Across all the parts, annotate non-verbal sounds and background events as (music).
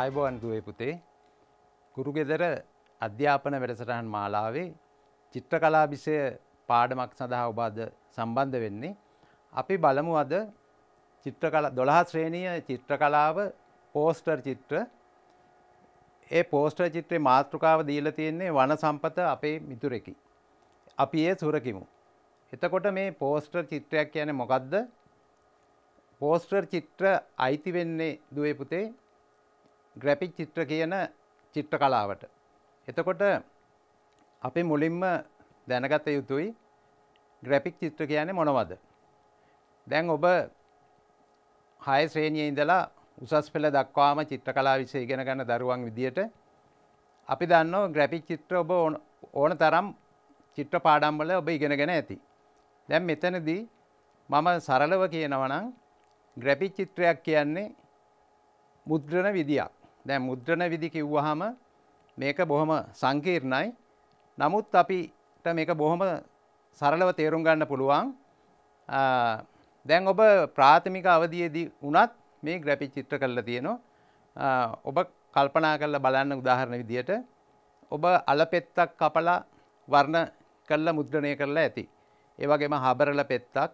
ආයබෝවන් ගුවේ පුතේ ගුරුගෙදර අධ්‍යාපන වැඩසටහන් මාලාවේ චිත්‍ර කලා බිසය පාඩමක් සඳහා ඔබ අද සම්බන්ධ වෙන්නේ. අපි බලමු අද දොළහා ශ්‍රේණීය චිත්‍ර කලාව පෝස්ටර් චිත්‍ර ඒ පෝස්ටර් චිත්‍රේ මාතෘකාව දීල තියෙන්නේ වන සම්පත අපේ මිතුරෙකි. අපි ඒ සුරකිමු. එතකොට මේ පෝස්ටර් චිත්‍රයක් කියන මොකක්ද පෝස්ටර් චිත්‍ර අයිති වෙන්නේ දුවේ පුතේ ග්‍රැපික් චිත්‍ර කියන චිත්‍ර කලාවට. එතකොට අපි මුලින්ම දැනගත යුතුයි ග්‍රැපික් චිත්‍ර කියන්නේ මොනවද. දැන් ඔබ හය ශ්‍රේණිය ඉඳලා උසස් පෙළ දක්වාම චිත්‍ර කලා විෂය ඉගෙන ගන්න දරුවන් විදියට අපි දන්නව ග්‍රැපික් චිත්‍ර ඔබ ඕන තරම් චිත්‍ර පාඩම්වල ඔබ ඉගෙනගෙන ඇති. දැන් මෙතනදී මම සරලව කියනවනම් ග්‍රැපික් චිත්‍රයක් කියන්නේ මුද්‍රණ විදියක්. දැන් මුද්‍රණ විදි කිව්වහම මේක බොහොම සංකීර්ණයි. නමුත් අපිට මේක බොහොම සරලව තේරුම් ගන්න පුළුවන්. දැන් ඔබ ප්‍රාථමික අවධියේදී වුණත් මේ ග්‍රැෆික් චිත්‍ර කරලා තියෙනවා. ඔබ කල්පනා කරලා බලන්න උදාහරණ විදියට ඔබ අලපෙත්තක් කපලා වර්ණ කරලා මුද්‍රණය කරලා ඇති. ඒ වගේම හබරල පෙත්තක්,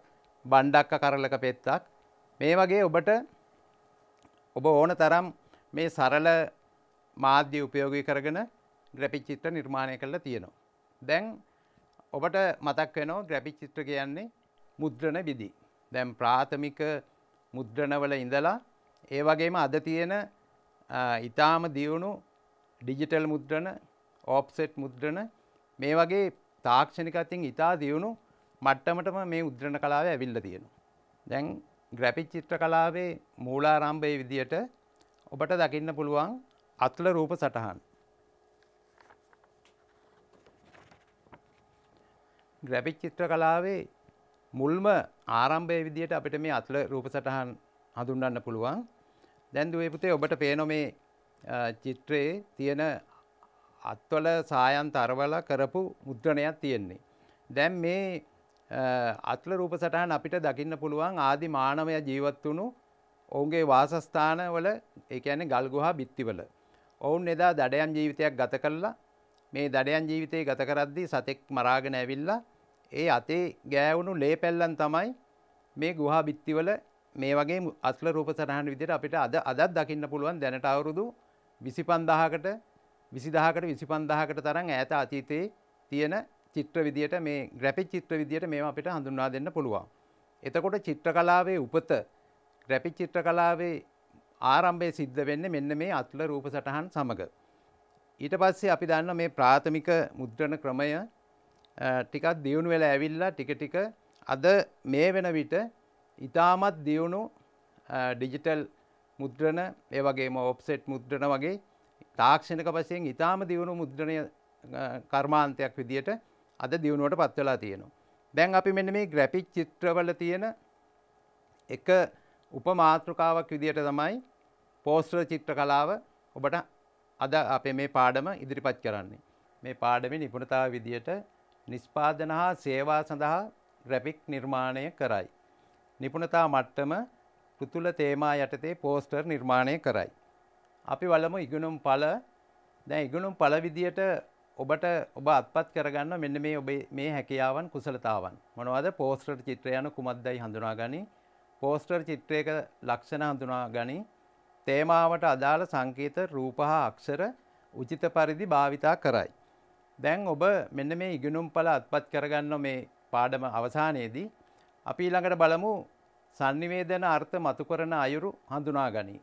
බණ්ඩක්ක කරලක පෙත්තක් මේ වගේ ඔබට ඔබ ඕන තරම් මේ සරල මාධ්‍ය උපයෝගී කරගෙන ග්‍රැපික් චිත්‍ර නිර්මාණය කරලා තියෙනවා. දැන් ඔබට මතක් වෙනවා ග්‍රැපික් චිත්‍ර කියන්නේ මුද්‍රණ විදි. දැන් ප්‍රාථමික මුද්‍රණවල ඉඳලා ඒ වගේම අද තියෙන ඊටාම දියුණු ඩිජිටල් මුද්‍රණ, ඔෆ්සෙට් මුද්‍රණ මේ වගේ තාක්ෂණික අතින් ඊටා දියුණු මට්ටමටම මේ මුද්‍රණ කලාව ඇවිල්ලා තියෙනවා. දැන් ග්‍රැපික් චිත්‍ර කලාවේ මූලාරම්භයේ විදියට ඔබට දකින්න පුළුවන් අත්ල රූප සටහන්. ග්‍රැපික් චිත්‍ර කලාවේ මුල්ම ආරම්භය විදියට අපිට මේ අත්ල රූප සටහන් හඳුන්වන්න පුළුවන්. දැන් දුවේ පුතේ ඔබට පේනෝ මේ චිත්‍රයේ තියෙන අත්වල සායන්ත අරවල කරපු මුද්‍රණයක් තියෙන්නේ. දැන් මේ අත්ල රූප සටහන් අපිට දකින්න පුළුවන් ආදි මානවය ජීවත් වුණු ඔවුන්ගේ වාසස්ථානවල ඒ කියන්නේ ගල්ගුහා බිත්තිවල. ඔවුන් එදා දඩයම් ජීවිතයක් ගත කළා. මේ දඩයම් ජීවිතේ ගත කරද්දී සතෙක් මරාගෙන ඇවිල්ලා ඒ අතේ ගෑවුණු ලේ පැල්ලන් තමයි මේ ගුහා බිත්තිවල මේ වගේ අස්ල රූප සටහන් විදිහට අපිට අද අදත් දකින්න පුළුවන් දැනට අවුරුදු 25000කට 20000කට 25000කට තරම් ඈත අතීතයේ තියෙන චිත්‍ර විදියට මේ ග්‍රැෆික් චිත්‍ර විදියට මේවා අපිට හඳුන්වා දෙන්න පුළුවන්. එතකොට චිත්‍ර කලාවේ උපත රැපි චිත්‍ර කලාවේ ආරම්භය සිද්ධ වෙන්නේ මෙන්න මේ අතුල රූප සටහන් සමග. ඊට පස්සේ අපි දන්න මේ ප්‍රාථමික මුද්‍රණ ක්‍රමය ටිකක් දියුණු වෙලා ඇවිල්ලා ටික ටික අද මේ වෙන විට ඉතාමත් දියුණු ඩිජිටල් මුද්‍රණ ඒ වගේම ඔප්සෙට් මුද්‍රණ වගේ තාක්ෂණක වශයෙන් ඉතාම දියුණු මුද්‍රණය කර්මාන්තයක් විදියට අද දියුණුවට පත්වෙලා තියෙනවා. දැන් අපි මෙන්න මේ ග්‍රැපික් චිත්‍රවල තියෙන එක උපමාතෘකාවක් විදියට තමයි පෝස්ටර් චිත්‍ර කලාව ඔබට අද අපේ මේ පාඩම ඉදිරිපත් කරන්නේ. මේ පාඩමේ නිපුණතාව විදියට නිෂ්පාදන හා සේවා සඳහා ග්‍රැෆික් නිර්මාණය කරයි. නිපුණතා මට්ටම පෘතුල තේමා යටතේ පෝස්ටර් නිර්මාණය කරයි. අපි වලමු ඉගෙනුම් පළ දැන් ඉගෙනුම් පළ විදියට ඔබට ඔබ අත්පත් කරගන්න මෙන්න මේ ඔබේ මේ හැකියාවන් කුසලතාවන් මොනවද පෝස්ටර් චිත්‍රය යන කුමක්දයි හඳුනාගනි පෝස්ටර් චිත්‍රයක ලක්ෂණ හඳුනා ගනී තේමාවට අදාළ සංකේත රූප හා අක්ෂර උචිත පරිදි භාවිතා කරයි. දැන් ඔබ මෙන්න මේ ඉගෙනුම් පල අත්පත් කරගන්න මේ පාඩම අවසානයේදී අපි ළඟට බලමු sannivedana අර්ථ මතු කරන අයුරු හඳුනා ගනී.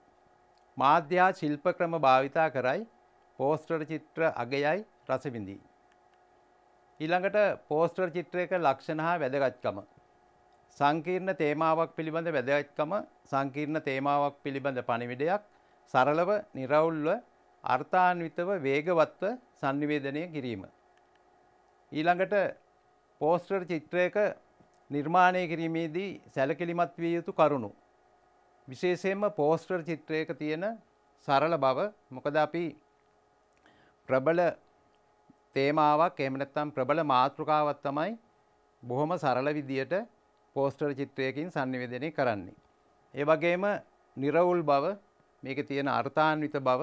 මාධ්‍ය ශිල්ප ක්‍රම භාවිතා කරයි පෝස්ටර් චිත්‍ර අගයයි රස විඳී. ඊළඟට පෝස්ටර් චිත්‍රයක ලක්ෂණ හා වැදගත්කම සංකීර්ණ තේමාවක් පිළිබඳ වැදගත්කම සංකීර්ණ තේමාවක් පිළිබඳ පණිවිඩයක් සරලව නිරවුල්ව අර්ථාන්විතව වේගවත්ව සංනිවේදනය කිරීම. ඊළඟට පෝස්ටර් චිත්‍රයක නිර්මාණය කිරීමේදී සැලකිලිමත් විය යුතු කරුණු. විශේෂයෙන්ම පෝස්ටර් චිත්‍රයක තියෙන සරල බව මොකද අපි ප්‍රබල තේමාවක් එහෙම නැත්නම් ප්‍රබල මාතෘකාවක් තමයි බොහොම සරල විදියට පෝස්ටර් චිත්‍රයකින් sannivedanaya කරන්නේ. ඒ වගේම නිර්වුල් බව මේකේ තියෙන අර්ථාන්විත බව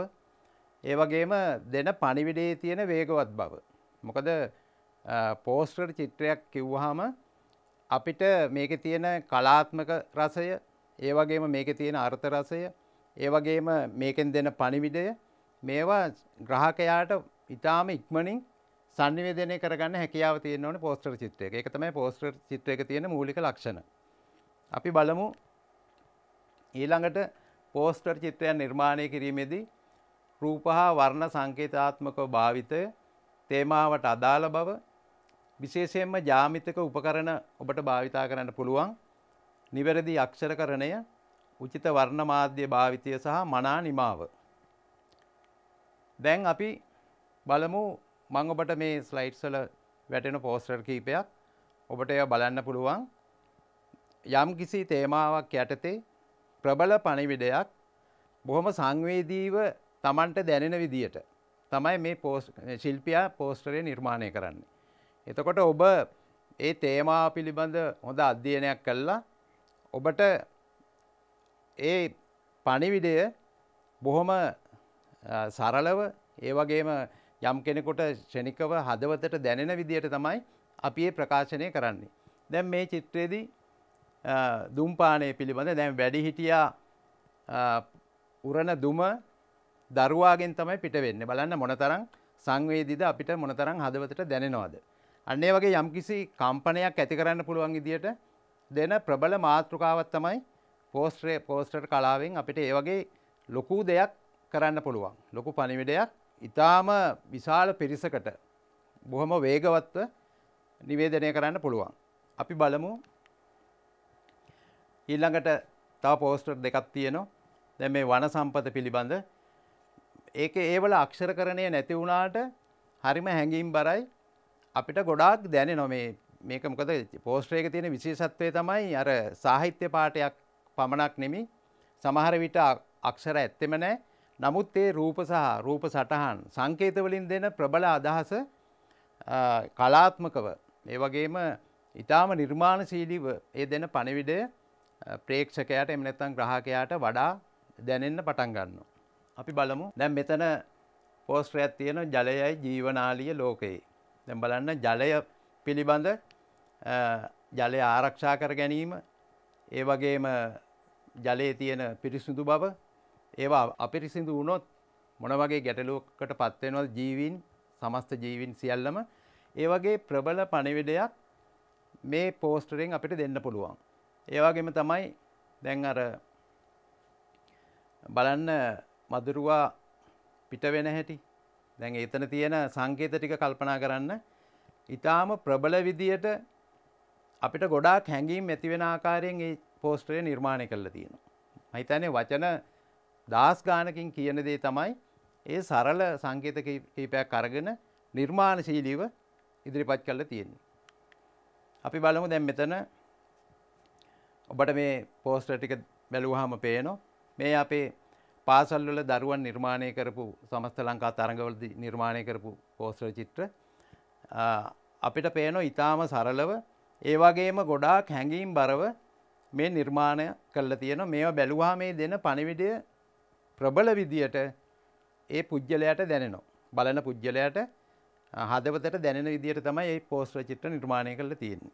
ඒ වගේම දෙන පණිවිඩයේ තියෙන වේගවත් බව. මොකද පෝස්ටර් චිත්‍රයක් කිව්වහම අපිට මේකේ තියෙන කලාත්මක රසය ඒ වගේම මේකේ තියෙන අර්ථ රසය ඒ වගේම මේකෙන් දෙන පණිවිඩය මේවා ග්‍රාහකයාට ඉතාම ඉක්මනින් සංනිවේදනය කරගන්න හැකියාව තියෙන ඕනේ පෝස්ටර් චිත්‍රයක. ඒක තමයි පෝස්ටර් චිත්‍රයක තියෙන මූලික ලක්ෂණ. අපි බලමු ඊළඟට පෝස්ටර් චිත්‍රයන් නිර්මාණය කිරීමේදී රූප හා වර්ණ සංකේතාත්මකව භාවිතය තේමාවට අදාළ බව විශේෂයෙන්ම ජාමිතික උපකරණ ඔබට භාවිතා කරන්න පුළුවන්. නිවැරදි අක්ෂරකරණය, උචිත වර්ණ මාධ්‍ය භාවිතය සහ මනා නිමාව. දැන් අපි බලමු මං ඔබට මේ ස්ලයිට්ස්වල වැටෙන පෝස්ටර් කීපයක් ඔබට එය බලන්න පුළුවන් යම් කිසි තේමාවක් යටතේ ප්‍රබල පණිවිඩයක් බොහොම සංවේදීව තමන්ට දැනෙන විදියට තමයි මේ පෝස් ශිල්පියා පෝස්ටරය නිර්මාණය කරන්නේ. එතකොට ඔබ ඒ තේමා පිළිබඳ හොඳ අධ්‍යයනයක් කළා ඔබට ඒ පණිවිඩය බොහොම සරලව ඒ වගේම යම් කෙනෙකුට ෂණිකව හදවතට දැනෙන විදියට තමයි අපි ඒ ප්‍රකාශනය කරන්නේ. දැන් මේ චිත්‍රයේදී දුම්පානය පිළිබඳ දැන් වැඩිහිටියා උරණ දුම දරුවාගෙන් තමයි පිට වෙන්නේ. බලන්න මොනතරම් සංවේදීද අපිට මොනතරම් හදවතට දැනෙනවද. අන්න ඒ වගේ යම්කිසි කම්පනයක් ඇති කරන්න පුළුවන් විදියට දෙන ප්‍රබල මාතෘකාවක් තමයි පෝස්ටර් පෝස්ටර් කලාවෙන් අපිට ඒ වගේ ලොකු දෙයක් කරන්න පුළුවන්. ලොකු පණිවිඩයක් ඉතාම විශාල පිරිසකට බොහොම වේගවත්ව නිවේදනය කරන්න පුළුවන්. අපි බලමු ඊළඟට තව පෝස්ටර් දෙකක් තියෙනවා. දැන් මේ වන සම්පත පිළිබඳ ඒක ඒවල අක්ෂරකරණය නැති වුණාට හරිම හැඟීම් බරයි අපිට ගොඩාක් දැනෙනවා මේ මේක මොකද පෝස්ටර් එක තියෙන විශේෂත්වය තමයි අර සාහිත්‍ය පාඨයක් පමණක් නෙමෙයි සමහර විට අක්ෂර ඇත්තෙම නැහැ නමුත් ඒ රූප සහ රූප සටහන් සංකේතවලින් දෙන ප්‍රබල අදහස කලාත්මකව ඒ වගේම ඉතාම නිර්මාණශීලීව ඒ දෙන පණිවිඩය ප්‍රේක්ෂකයට එම නැත්තම් ග්‍රහකයාට වඩා දැනෙන්න පටන් ගන්නවා. අපි බලමු දැන් මෙතන පෝස්ටරයක් තියෙන ජලයයි ජීවනාලිය ලෝකයේ. දැන් බලන්න ජලය පිළිබඳ ජලය ආරක්ෂා කර ගැනීම ඒ වගේම ජලයේ තියෙන පිරිසිදු බව ඒවා අපිරිසිදු වුණොත් මොන වගේ ගැටලුවකට පත්වෙනවද ජීවීන් සමස්ත ජීවීන් සියල්ලම ඒ වගේ ප්‍රබල පණිවිඩයක් මේ පෝස්ටරෙන් අපිට දෙන්න පුළුවන්. ඒ වගේම තමයි දැන් අර බලන්න මදුරුවා පිට වෙන හැටි දැන් එතන තියෙන සංකේත ටික කල්පනා කරන්න ඊටාම ප්‍රබල විදියට අපිට ගොඩාක් හැඟීම් ඇති වෙන ආකාරයෙන් මේ පෝස්ටරය නිර්මාණය කරලා තියෙනවා. මම හිතන්නේ වචන දහස් ගානකින් කියන දේ තමයි ඒ සරල සංකේත කීපයක් අරගෙන නිර්මාණශීලීව ඉදිරිපත් කරලා තියෙන්නේ. අපි බලමු දැන් මෙතන ඔබට මේ පෝස්ටර් ටික බැලුවාම පේනවා මේ අපේ පාසල් වල දරුවන් නිර්මාණය කරපු සමස්ත ලංකා තරඟවල නිර්මාණය කරපු පෝස්ටර් චිත්‍ර අපිට පේනවා ඊටාම සරලව ඒ වගේම ගොඩාක් හැඟීම් බරව මේ නිර්මාණය කරලා තියෙනවා මේවා බැලුවාම මේ දෙන පණිවිඩය ප්‍රබල විදියට ඒ පුද්ගලයට දැනෙනවා. බලන පුද්ගලයට හදවතට දැනෙන විදියට තමයි ඒ පෝස්ට්‍ර චිත්‍ර නිර්මාණය කරලා තියෙන්නේ.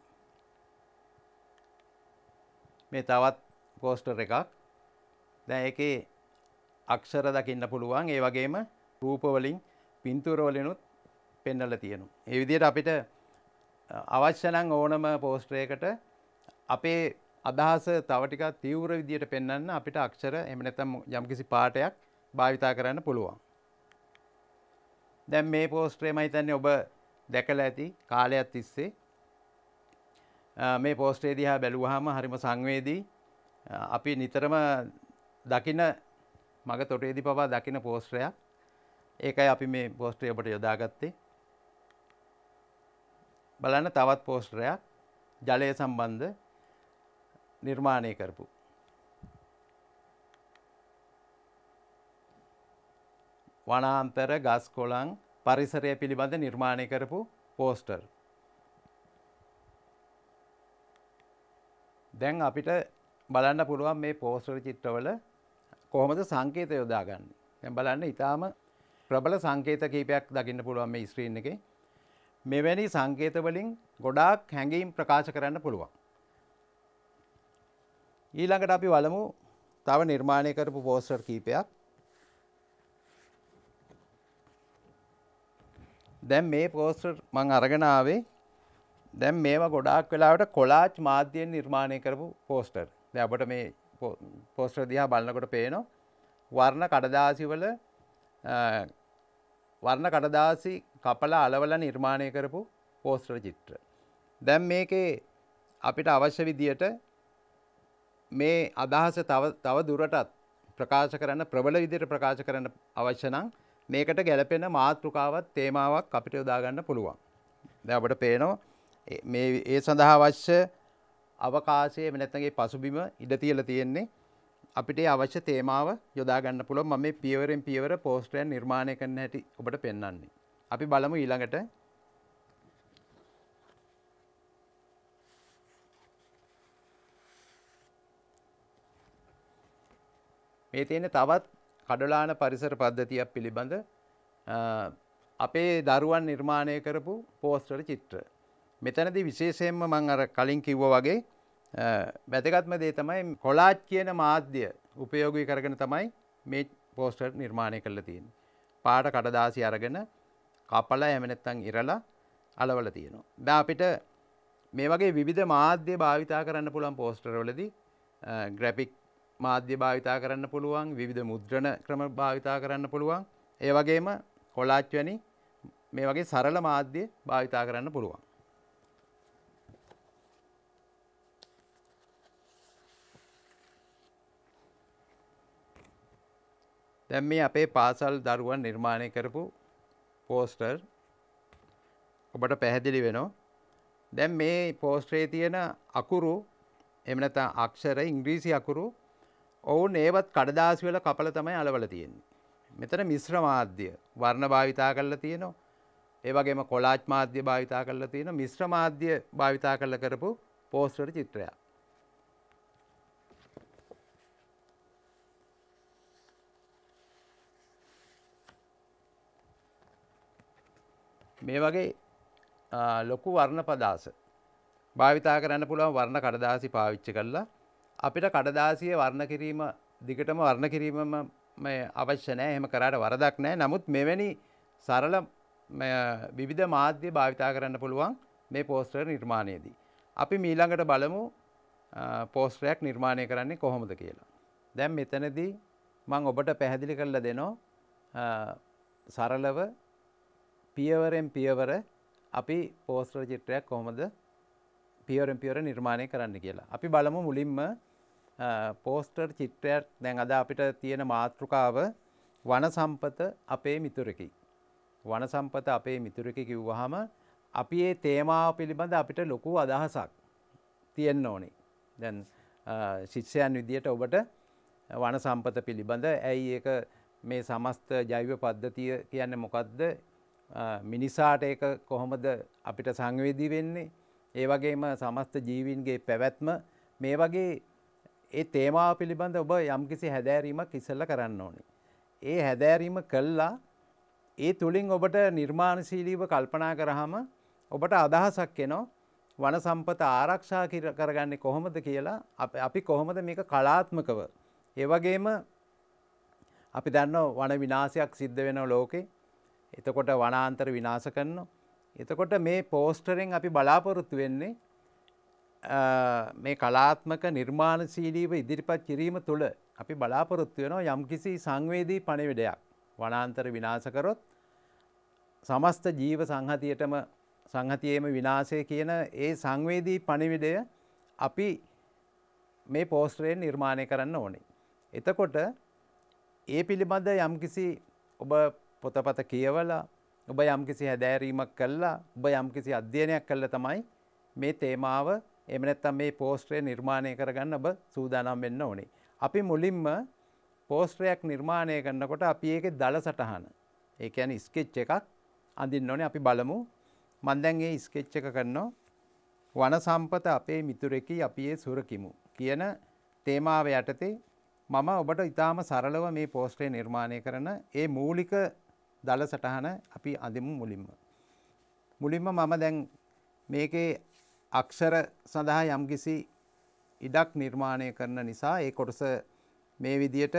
මේ තවත් පෝස්ටර් එකක්. දැන් ඒකේ අක්ෂර දකින්න පුළුවන්. ඒ වගේම රූප වලින් පින්තූර වලිනුත් පෙන්වලා තියෙනවා. ඒ විදිහට අපිට අවශ්‍ය නම් ඕනම පෝස්ටරයකට අපේ අදහස තවටික තීවර විදියට පෙන්වන්න අපිට අක්ෂර එහෙම නැත්නම් යම්කිසි පාඩයක් භාවිතා කරන්න පුළුවන්. දැන් මේ පෝස්ටරේ මම හිතන්නේ ඔබ දැකලා ඇති කාලයක් තිස්සේ මේ පෝස්ටරේ දිහා බැලුවාම හරිම සංවේදී අපි නිතරම දකින මග තොටේදී පවා දකින පෝස්ටරයක්. ඒකයි අපි මේ පෝස්ටරේ ඔබට යොදාගත්තේ. බලන්න තවත් පෝස්ටරයක් ජලය සම්බන්ධ නිර්මාණය කරපු. වනාන්තර ගස් කොළන් පරිසරය පිළිබඳ නිර්මාණය කරපු පෝස්ටර්. දැන් අපිට බලන්න පුළුවන් මේ පෝස්ටර් චිත්‍රවල කොහොමද සංකේත යොදාගන්න. දැන් බලන්න ඉතාම ප්‍රබල සංකේත කීපයක් දකින්න පුළුවන් මේ ස්ක්‍රීන් එකේ. මෙවැනි සංකේත වලින් ගොඩාක් හැඟීම් ප්‍රකාශ කරන්න පුළුවන්. ඊළඟට අපි වලමු තව නිර්මාණය කරපු පෝස්ටර් කීපයක් දැන් මේ පෝස්ටර් මං අරගෙනාවේ දැන් මේවා ගොඩාක් වෙලාවට කොලාච් මාධ්‍යයෙන් නිර්මාණය කරපු පෝස්ටර් දැන් අපට මේ පෝස්ටර් දිහා බලනකොට පේනවා වර්ණ කඩදාසිවල වර්ණ කඩදාසි කපලා අලවලා නිර්මාණය කරපු පෝස්ටර් චිත්‍ර. දැන් මේකේ අපිට අවශ්‍ය විදියට මේ අදහස තව තව දුරටත් ප්‍රකාශ කරන්න ප්‍රබල විදිහට ප්‍රකාශ කරන්න අවශ්‍ය නම් මේකට ගැළපෙන මාතෘකාවක් තේමාවක් අපිට යොදා ගන්න පුළුවන්. දැන් අපිට පේනවා මේ ඒ සඳහා අවශ්‍ය අවකාශයේ නැත්නම් ඒ පසුබිම ඉඩ තියලා තියෙන්නේ අපිට අවශ්‍ය තේමාව යොදා ගන්න පුළුවන් මම මේ පියවරෙන් පියවර පෝස්ටරයන් නිර්මාණය කරන හැටි ඔබට පෙන්වන්නේ. අපි බලමු ඊළඟට මේ තියෙන තවත් කඩලාන පරිසර පද්ධතියක් පිළිබඳ අපේ දරුවන් නිර්මාණය කරපු පෝස්ටර චිත්‍ර. මෙතනදි විශේෂයෙන්ම මං අර කලින් කිව්ව වගේ වැදගත්ම දේ තමයි කොලාජ් කියන මාධ්‍ය උපයෝගී කරගෙන තමයි මේ පෝස්ටර් නිර්මාණය කරලා තියෙන්නේ. පාට කඩදාසි අරගෙන කපලා එහෙම නැත්නම් ඉරලා අලවලා තියෙනවා. දැන් අපිට මේ වගේ විවිධ මාධ්‍ය භාවිතා කරන්න පුළුවන් පෝස්ටර් වලදී ග්‍රැෆික් මාධ්‍ය භාවිතා කරන්න පුළුවන් විවිධ මුද්‍රණ ක්‍රම භාවිතා කරන්න පුළුවන් ඒ වගේම කොලාච්වැනි මේ වගේ සරල මාධ්‍ය භාවිතා කරන්න පුළුවන්. දැන් මේ අපේ පාසල් දරුවන් නිර්මාණය කරපු පෝස්ටර් ඔබට පැහැදිලි වෙනවා. දැන් මේ පෝස්ටරේ තියෙන අකුරු එහෙම නැත්නම් අක්ෂර ඉංග්‍රීසි අකුරු ඔවුන් ඒවත් කඩදාසි වල කපල තමයි අලවල තියෙන්නේ. මෙතන මිශ්‍ර මාධ්‍ය වර්ණ භාවිතා කරලා තියෙනවා. ඒ වගේම කොලාජ් මාධ්‍ය භාවිතා කරලා තියෙනවා. මිශ්‍ර මාධ්‍ය භාවිතා කරලා කරපු පෝස්ටර් චිත්‍රයක්. මේ වගේ ලොකු වර්ණ පදාස භාවිතා කරන්න පුළුවන් වර්ණ කඩදාසි පාවිච්චි කරලා අපිට කඩදාසිය වර්ණ කිරීම දිගටම වර්ණ කිරීමම අවශ්‍ය නෑ එහෙම කරාට වරදක් නෑ නමුත් මෙවැනි සරල විවිධ මාධ්‍ය භාවිතා කරන්න පුළුවන් මේ පෝස්ටර් නිර්මාණයේදී. අපි මීළඟට බලමු පෝස්ටරයක් නිර්මාණය කරන්නේ කොහොමද කියලා. දැම් මෙතනදී මං ඔබට පැහැදිලි කරලා දෙනෝ සරලව පියවරෙන් පියවර අපි පෝස්ටර් චිත්‍රයක් කොහොමද පියවරෙන් පියවර නිර්මාණය කරන්න කියලා. අපි බලමු මුලින්ම පෝස්ටර් චිත්‍රයක් දැන් අද අපිට තියෙන මාතෘකාව වන සම්පත අපේ මිතුරකි. වන සම්පත අපේ මිතුරකි කිව්වහම අපි ඒ තේමාව පිළිබඳ අපිට ලොකු අදහසක් තියෙන්න ඕනේ. දැන් ශිෂ්‍යයන් විදියට ඔබට වන සම්පත පිළිබඳ ඇයි ඒක මේ සමස්ත ජෛව පද්ධතිය කියන්නේ මොකක්ද මිනිසාට ඒක කොහොමද අපිට සංවේදී වෙන්නේ ඒ වගේම සමස්ත ජීවින්ගේ පැවැත්ම මේ වගේ ඒ තේමාව පිළිබඳ ඔබ යම්කිසි හැදෑරීමක් ඉසල්ල කරන්න ඕනි. ඒ හැදෑරීම කල්ලා ඒ තුළින් ඔබට නිර්මාණශීලීව කල්පනා කරහම ඔබට අදහසක් එනෝ වන සම්පත ආරක්ෂා කරගන්නේ කොහොමද කියලා අපි කොහොමද මේක කලාත්මකව. ඒවගේම අපි දන්න වන විනාසයක් සිද්ධ වෙන ලෝකේ එතකොට වනාන්තර විනාස කරන්න. එතකොට මේ පෝස්ටරෙන් අපි බලාපොරොත්තු වෙන්නේ මේ කලාත්මක නිර්මාණශීලීව ඉදිරිපත් කිරීම තුළ අපි බලාපොරොත්තු වෙනවා යම්කිසි සංවේදී පණිවිඩයක් වනාන්තර විනාශකරොත් සමස්ත ජීව සංහතියටම සංහතියේම විනාශය කියන ඒ සංවේදී පණිවිඩය අපි මේ පෝස්ටරයෙන් නිර්මාණය කරන්න ඕනේ. එතකොට ඒ පිළිබඳ යම්කිසි ඔබ පොතපත කියවලා ඔබ යම්කිසි හැදෑරීමක් කල්ලා ඔබ යම්කිසි අධ්‍යයනයක් කල්ල තමයි මේ තේමාව එම නැත්තම් මේ පෝස්ට්‍රය නිර්මාණය කරගන්න ඔබ සූදානම් වෙන්න ඕනේ. අපි මුලින්ම පෝස්ට්‍රයක් නිර්මාණය කරන්නකොට අපි ඒක දළ සටහන ඒ ඇන ස්කෙච්ච එකක් අඳින්න ඕනේ අපි බලමු මන්දැන්ගේ ස්කෙච්ච එක කරනවා වන සම්පත අපේ මිතුරෙකි අපි ඒ සුරකිමු කියන තේමාව යටතේ මම ඔබට ඉතාම සරලව මේ පෝස්ට්‍රේ නිර්මාණය කරන ඒ මූලික දළ සටහන අපි අඳිමු මුලින්ම. මුලින්ම මම දැන් මේකේ අක්ෂර සඳහා යම්කිසි ඉඩක් නිර්මාණය කරන නිසා ඒ කොටස මේ විදියට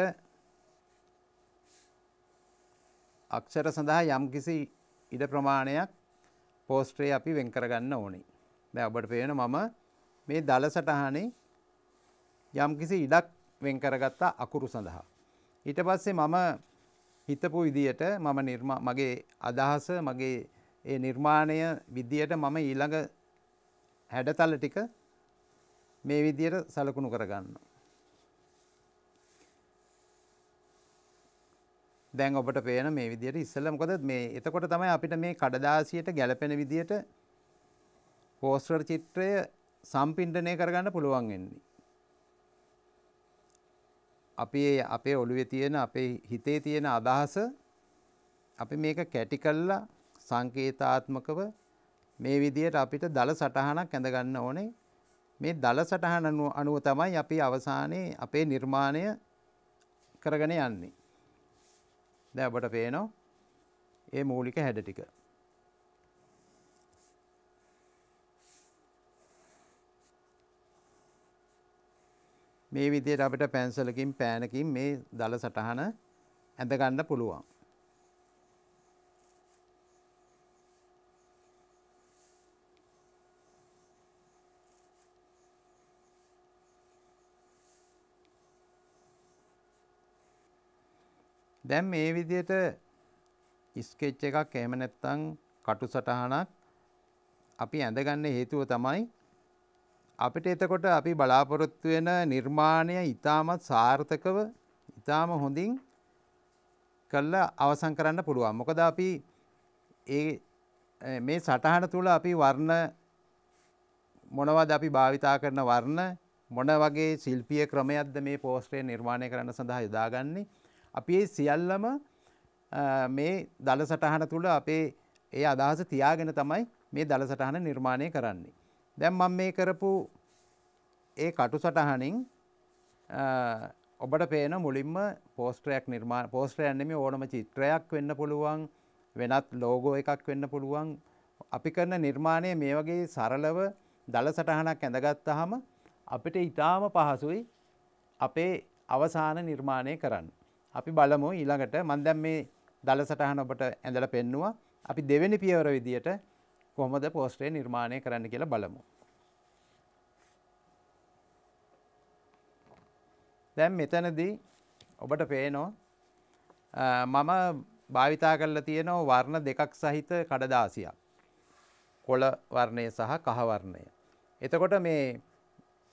අක්ෂර සඳහා යම්කිසි ඉඩ ප්‍රමාණයක් පෝස්ට්‍රේ අපි වෙන් කරගන්න ඕනි. දැන් ඔබට පේන මම මේ දල සටහනේ යම්කිසි ඉඩක් වෙන් කරගත්ත අකුරු සඳහා. ඊට පස්සේ මම හිතපු විදියට මම මගේ අදහස මගේ ඒ නිර්මාණය විදියට මම ඊළඟ හැඩතල ටික මේ විදියට සලකුණු කරගන්න. දැන් ඔබට පේන මේ විදියට ඉස්සෙල්ලා මොකද මේ එතකොට තමයි අපිට මේ කඩදාසියට ගැලපෙන විදියට පෝස්ටර් චිත්‍රය සම්පින්ඩනය කරගන්න පුළුවන් වෙන්නේ. අපි අපේ ඔළුවේ තියෙන අපේ හිතේ තියෙන අදහස අපි මේක කැටි කළා සංකේතාත්මකව මේ විදිහට අපිට දල සටහනක් ඇඳගන්න ඕනේ. මේ දල සටහන අනුව තමයි අපි අවසානයේ අපේ නිර්මාණය කරගෙන යන්නේ. දැන් අපට පේනවා මේ මූලික හැඩ ටික. මේ විදිහට අපිට පැන්සලකින් පෑනකින් මේ දල සටහන ඇඳ ගන්න පුළුවන්. දැන් මේ විදිහට ස්කෙච් එකක් එහෙම නැත්නම් කටු සටහනක් අපි ඇඳගන්න හේතුව තමයි අපිට එතකොට අපි බලාපොරොත්තු වෙන නිර්මාණය ඊටමත් සාර්ථකව ඊටම හොඳින් කළා අවසන් කරන්න පුළුවන්. මොකද අපි ඒ මේ සටහන තුළ අපි වර්ණ මොනවද අපි භාවිතා කරන වර්ණ මොන වගේ ශිල්පීය ක්‍රමයක්ද මේ පෝස්ටරේ නිර්මාණය කරන්න සඳහා යොදාගන්නේ අපි ඒ සියල්ලම මේ දළ සටහන තුළ අපේ ඒ අදහස තියාගෙන තමයි මේ දළ සටහන නිර්මාණය කරන්නේ. දැම් මං මේ කරපු ඒ කටු සටහනින් ඔබට පේන මුලින්ම පෝස්ට්‍රයක් නිර්මා පෝස්ට්‍රයන්නෙම ඕනම චිත්‍රයක් වෙන්න පුළුවන් වෙනත් ලෝගෝ එකක් වෙන්න පුළුවන් අපි කරන නිර්මාණය මේ වගේ සරලව දළ සටහනක් ඇඳගත්ත හම අපිට ඉතාම පහසුයි අපේ අවසාන නිර්මාණය කරන්න. අපි බලමු ඊළඟට මන් දැන් මේ දල සටහන ඔබට ඇඳලා පෙන්නවා. අපි දෙවෙනි පියවර විදියට කොහොමද පෝස්ටරේ නිර්මාණය කරන්න කියලා බලමු. දැන් මෙතනදී ඔබට පේනෝ මම භාවිතා කරලා තියෙනවා වර්ණ දෙකක් සහිත කඩදාසියක්. කොළ වර්ණය සහ කහ වර්ණය. එතකොට මේ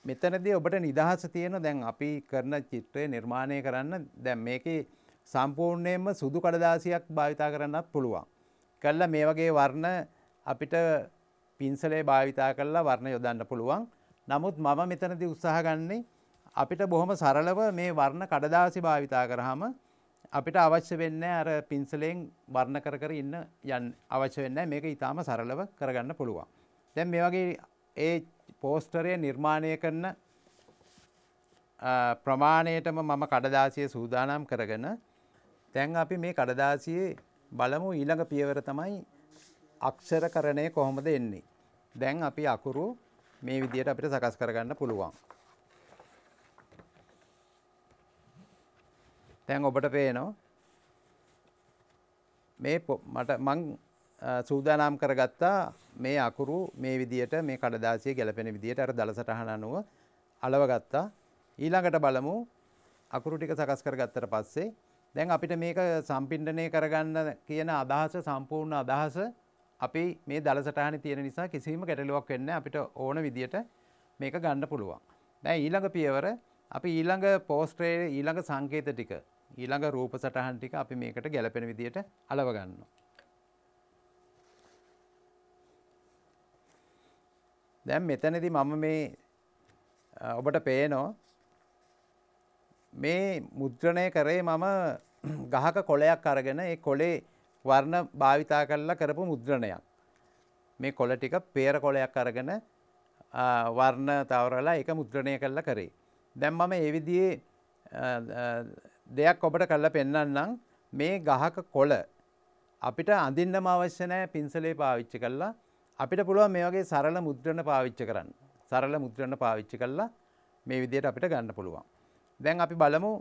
මෙතනදී ඔබට නිදහස තියෙන දැන් අපි කරන චිත්‍රය නිර්මාණය කරන්න දැන් මේකේ සම්පූර්ණයෙන්ම සුදු කඩදාසියක් භාවිතා කරන්නත් පුළුවන්. කළා මේ වගේ වර්ණ අපිට පින්සලේ භාවිතා කරලා වර්ණ යොදන්න පුළුවන්. නමුත් මම මෙතනදී උත්සාහ ගන්නේ අපිට බොහොම සරලව මේ වර්ණ කඩදාසි භාවිතා කරාම අපිට අවශ්‍ය වෙන්නේ අර පින්සලෙන් වර්ණ කර කර ඉන්න යන්න අවශ්‍ය වෙන්නේ මේක ඊටාම සරලව කරගන්න පුළුවන්. දැන් මේ වගේ ඒ පෝස්ටරය නිර්මාණය කරන ප්‍රමාණයටම මම කඩදාසිය සූදානම් කරගෙන තැන් අපි මේ කඩදාසියේ බලමු ඊළඟ පියවර තමයි අක්ෂර කරණය කොහොමද එන්නේ. දැන් අපි අකුරු මේ විදියට අපිට සකස් කරගන්න පුළුවන්. දැන් ඔබට පේනවා මේ මට මං සූදානම් කරගත්තා මේ අකුරු මේ විදියට මේ කඩදාසිය ගැලපෙන විදියට අර දලසටහන අනුව අලවගත්තා ඊළඟට බලමු අකුරු ටික සකස් කරගත්තට පස්සේ දැන් අපිට මේක සම්පින්ඩනය කරගන්න කියන අදහස සම්පූර්ණ අදහස අපි මේ දලසටහන තියෙන නිසා කිසිම ගැටලුවක් වෙන්න අපිට ඕන විදියට මේක ගන්න පුළුවන්. දැන් ඊළඟ පියවර අපි ඊළඟ පෝස්ට්‍රේ ඊළඟ සංකේත ටික ඊළඟ රූප සටහන් ටික අපි මේකට ගැලපෙන විදියට අලව ගන්නවා. දැන් මෙතනදි මම මේ ඔබට පේනෝ මේ මුද්‍රණය කරේ මම (clears throat) ගහක කොලයක් අරගෙන ඒ කොලේ වර්ණ භාවිතා කරලා කරපු මුද්‍රණයක්. මේ කොල ටික පේර කොලයක් අරගෙන වර්ණ තවරලා එක මුද්‍රණය කරලා කරේ. දැන් මම ඒ විදිහේ දෙයක් ඔබට කරලා පෙන්වන්නම් මේ ගහක කොළ අපිට අඳින්නම අවශ්‍ය නැහැ පින්සලේ පාවිච්චි කරලා අපිට පුළුවන් මේ වගේ සරල මුද්‍රණ පාවිච්චි කරන්න. සරල මුද්‍රණ පාවිච්චි කළා මේ විදිහට අපිට ගන්න පුළුවන්. දැන් අපි බලමු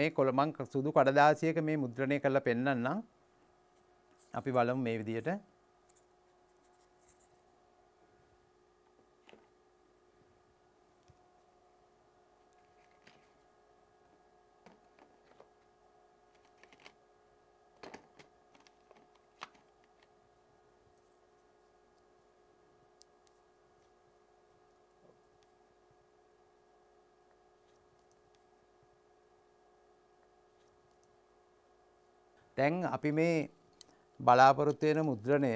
මේ කොළමන් සුදු කඩදාසියක මේ මුද්‍රණය කරලා පෙන්වන්නම්. අපි බලමු මේ විදිහට දැන් අපි මේ බලාපොරොත්තු වෙන මුද්‍රණය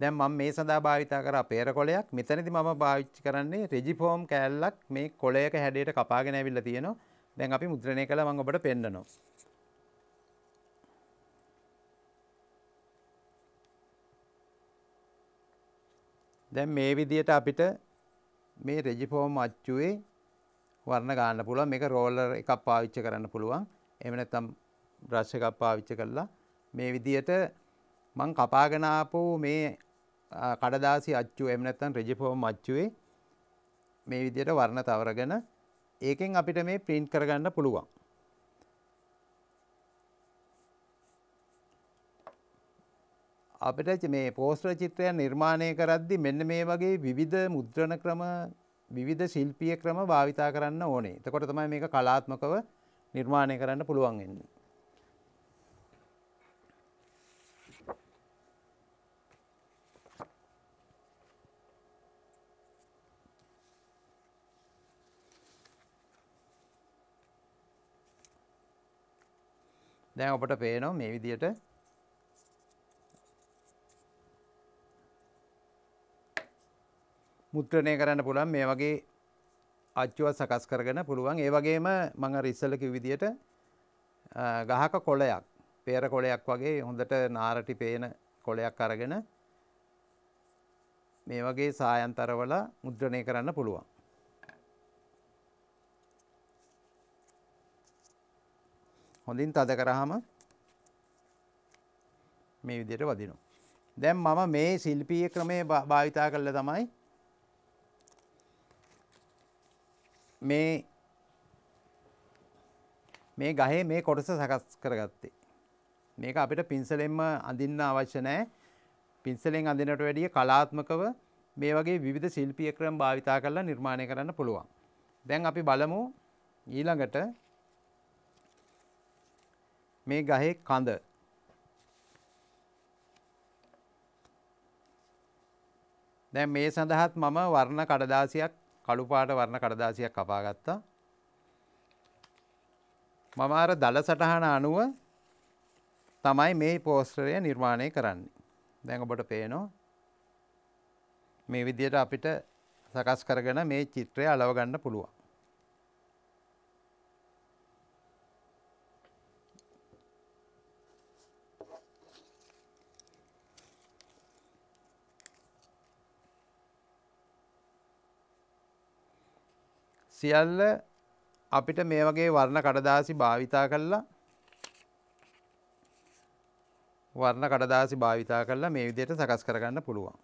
දැන් මම මේ සඳහා භාවිතා කර පේර කොලයක් මෙතනදි මම භාවිච්චි කරන්නේ රෙජිෆෝම් කෑල්ලක් මේ කොලයක හැඩයට කපාගෙන ඇවිල්ලා තියෙනවා දැන් අපි මුද්‍රණය කළා මම ඔබට පෙන්නනවා දැන් මේ විදියට අපිට මේ රෙජිෆෝම් අච්චුවේ වර්ණ ගන්න පුළුවන් මේක රෝලර් එකක් පාවිච්චි කරන්න පුළුවන් එහෙම නැත්නම් බ්‍රෂ් එකක් පාවිච්චි කරලා මේ විදියට මං කපාගෙන ආපු මේ කඩදාසි අච්චු එහෙම නැත්නම් රෙජිෆෝම් අච්චුවේ මේ විදියට වර්ණ තවරගෙන ඒකෙන් අපිට මේ print කරගන්න පුළුවන්. අපිට මේ පෝස්ටර් චිත්‍රය නිර්මාණය කරද්දි මෙන්න මේ වගේ විවිධ මුද්‍රණ ක්‍රම විවිධ ශිල්පීය ක්‍රම භාවිතා කරන්න ඕනේ. එතකොට තමයි මේක කලාත්මකව නිර්මාණය කරන්න පුළුවන් වෙන්නේ. දැන් අපට පේනවා මේ විදියට මුද්‍රණය කරන්න පුළුවන් මේ වගේ අච්චුව සකස් කරගෙන පුළුවන් ඒ වගේම මඟ රිස්සලක විදියට ගහක කොලයක් පේර කොලයක් වගේ හොඳට නාරටි පේන කොලයක් අරගෙන මේ වගේ සායන්තරවල මුද්‍රණය කරන්න පුළුවන්. හොඳින් තද කරාම මේ විදිහට වදිනවා. දැන් මම මේ ශිල්පීය ක්‍රමය භාවිතා කළා තමයි මේ මේ ගහේ මේ කොටස සකස් කරගත්තේ. මේක අපිට පින්සලෙන්ම අඳින්න අවශ්‍ය නැහැ. පින්සලෙන් අඳිනට වැඩිය කලාත්මකව මේ වගේ විවිධ ශිල්පීය ක්‍රම භාවිතා කරලා නිර්මාණය කරන්න පුළුවන්. දැන් අපි බලමු ඊළඟට මේ ගහේ කඳ දැන් මේ සඳහාත් මම වර්ණ කඩදාසියක් කළුපාට වර්ණ කඩදාසියක් කපාගත්තා. මම අර දළ සටහන අනුව තමයි මේ පෝස්ටරය නිර්මාණය කරන්නේ. දැන් ඔබට පේනවා මේ විදියට අපිට සකස් කරගෙන මේ චිත්‍රය අලව ගන්න පුළුවන්. සියල්ල අපිට මේ වගේ වර්ණ කඩදාසි භාවිතා කල්ලා වර්ණ කඩදාසි භාවිතා කල්ලා මේ විදියට සකස් කරගන්න පුළුවන්.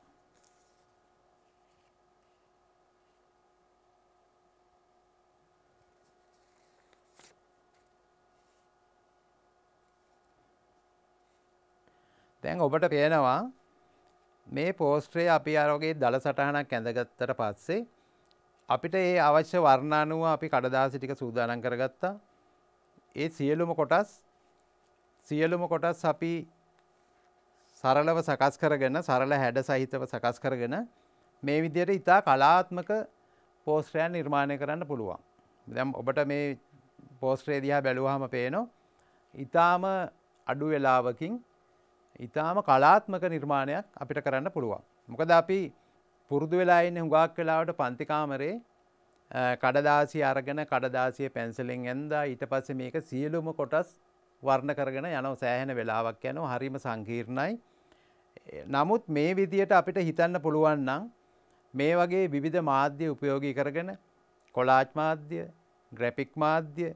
දැන් ඔබට පේනවා මේ පෝස්ට්‍රේ අපි අරෝගේ දළ සටහනක් ඇඳගත්තට පස්සේ අපිට ඒ අවශ්‍ය වර්ණානුව අපි කඩදාසි ටික සූදානම් කරගත්තා. ඒ සියලුම කොටස් සියලුම කොටස් අපි සරලව සකස් කරගෙන සරල හැඩ සහිතව සකස් කරගෙන මේ විදියට ඉතා කලාත්මක පෝස්ට්‍රයන් නිර්මාණය කරන්න පුළුවන්. දැම් ඔබට මේ පෝස්ට්‍රේ දිහා බැලුවහම පේනෝ ඉතාම අඩු වෙලාවකින් ඉතාම කලාත්මක නිර්මාණයක් අපිට කරන්න පුළුවන්. මොකද අපි පුරුදු වෙලා ඉන්න හුඟක් වෙලාවට පන්තිකාමරේ කඩදාසිය අරගෙන කඩදාසිය පැන්සලෙන් ඇන්දා ඊට පස්සේ මේක සියලුම කොටස් වර්ණ කරගෙන යනව සෑහෙන වෙලාවක් යනවා හරිම සංකීර්ණයි. නමුත් මේ විදියට අපිට හිතන්න පුළුවන් නම් මේ වගේ විවිධ මාධ්‍ය උපයෝගී කරගෙන කොලාජ් මාධ්‍ය, ග්‍රැෆික් මාධ්‍ය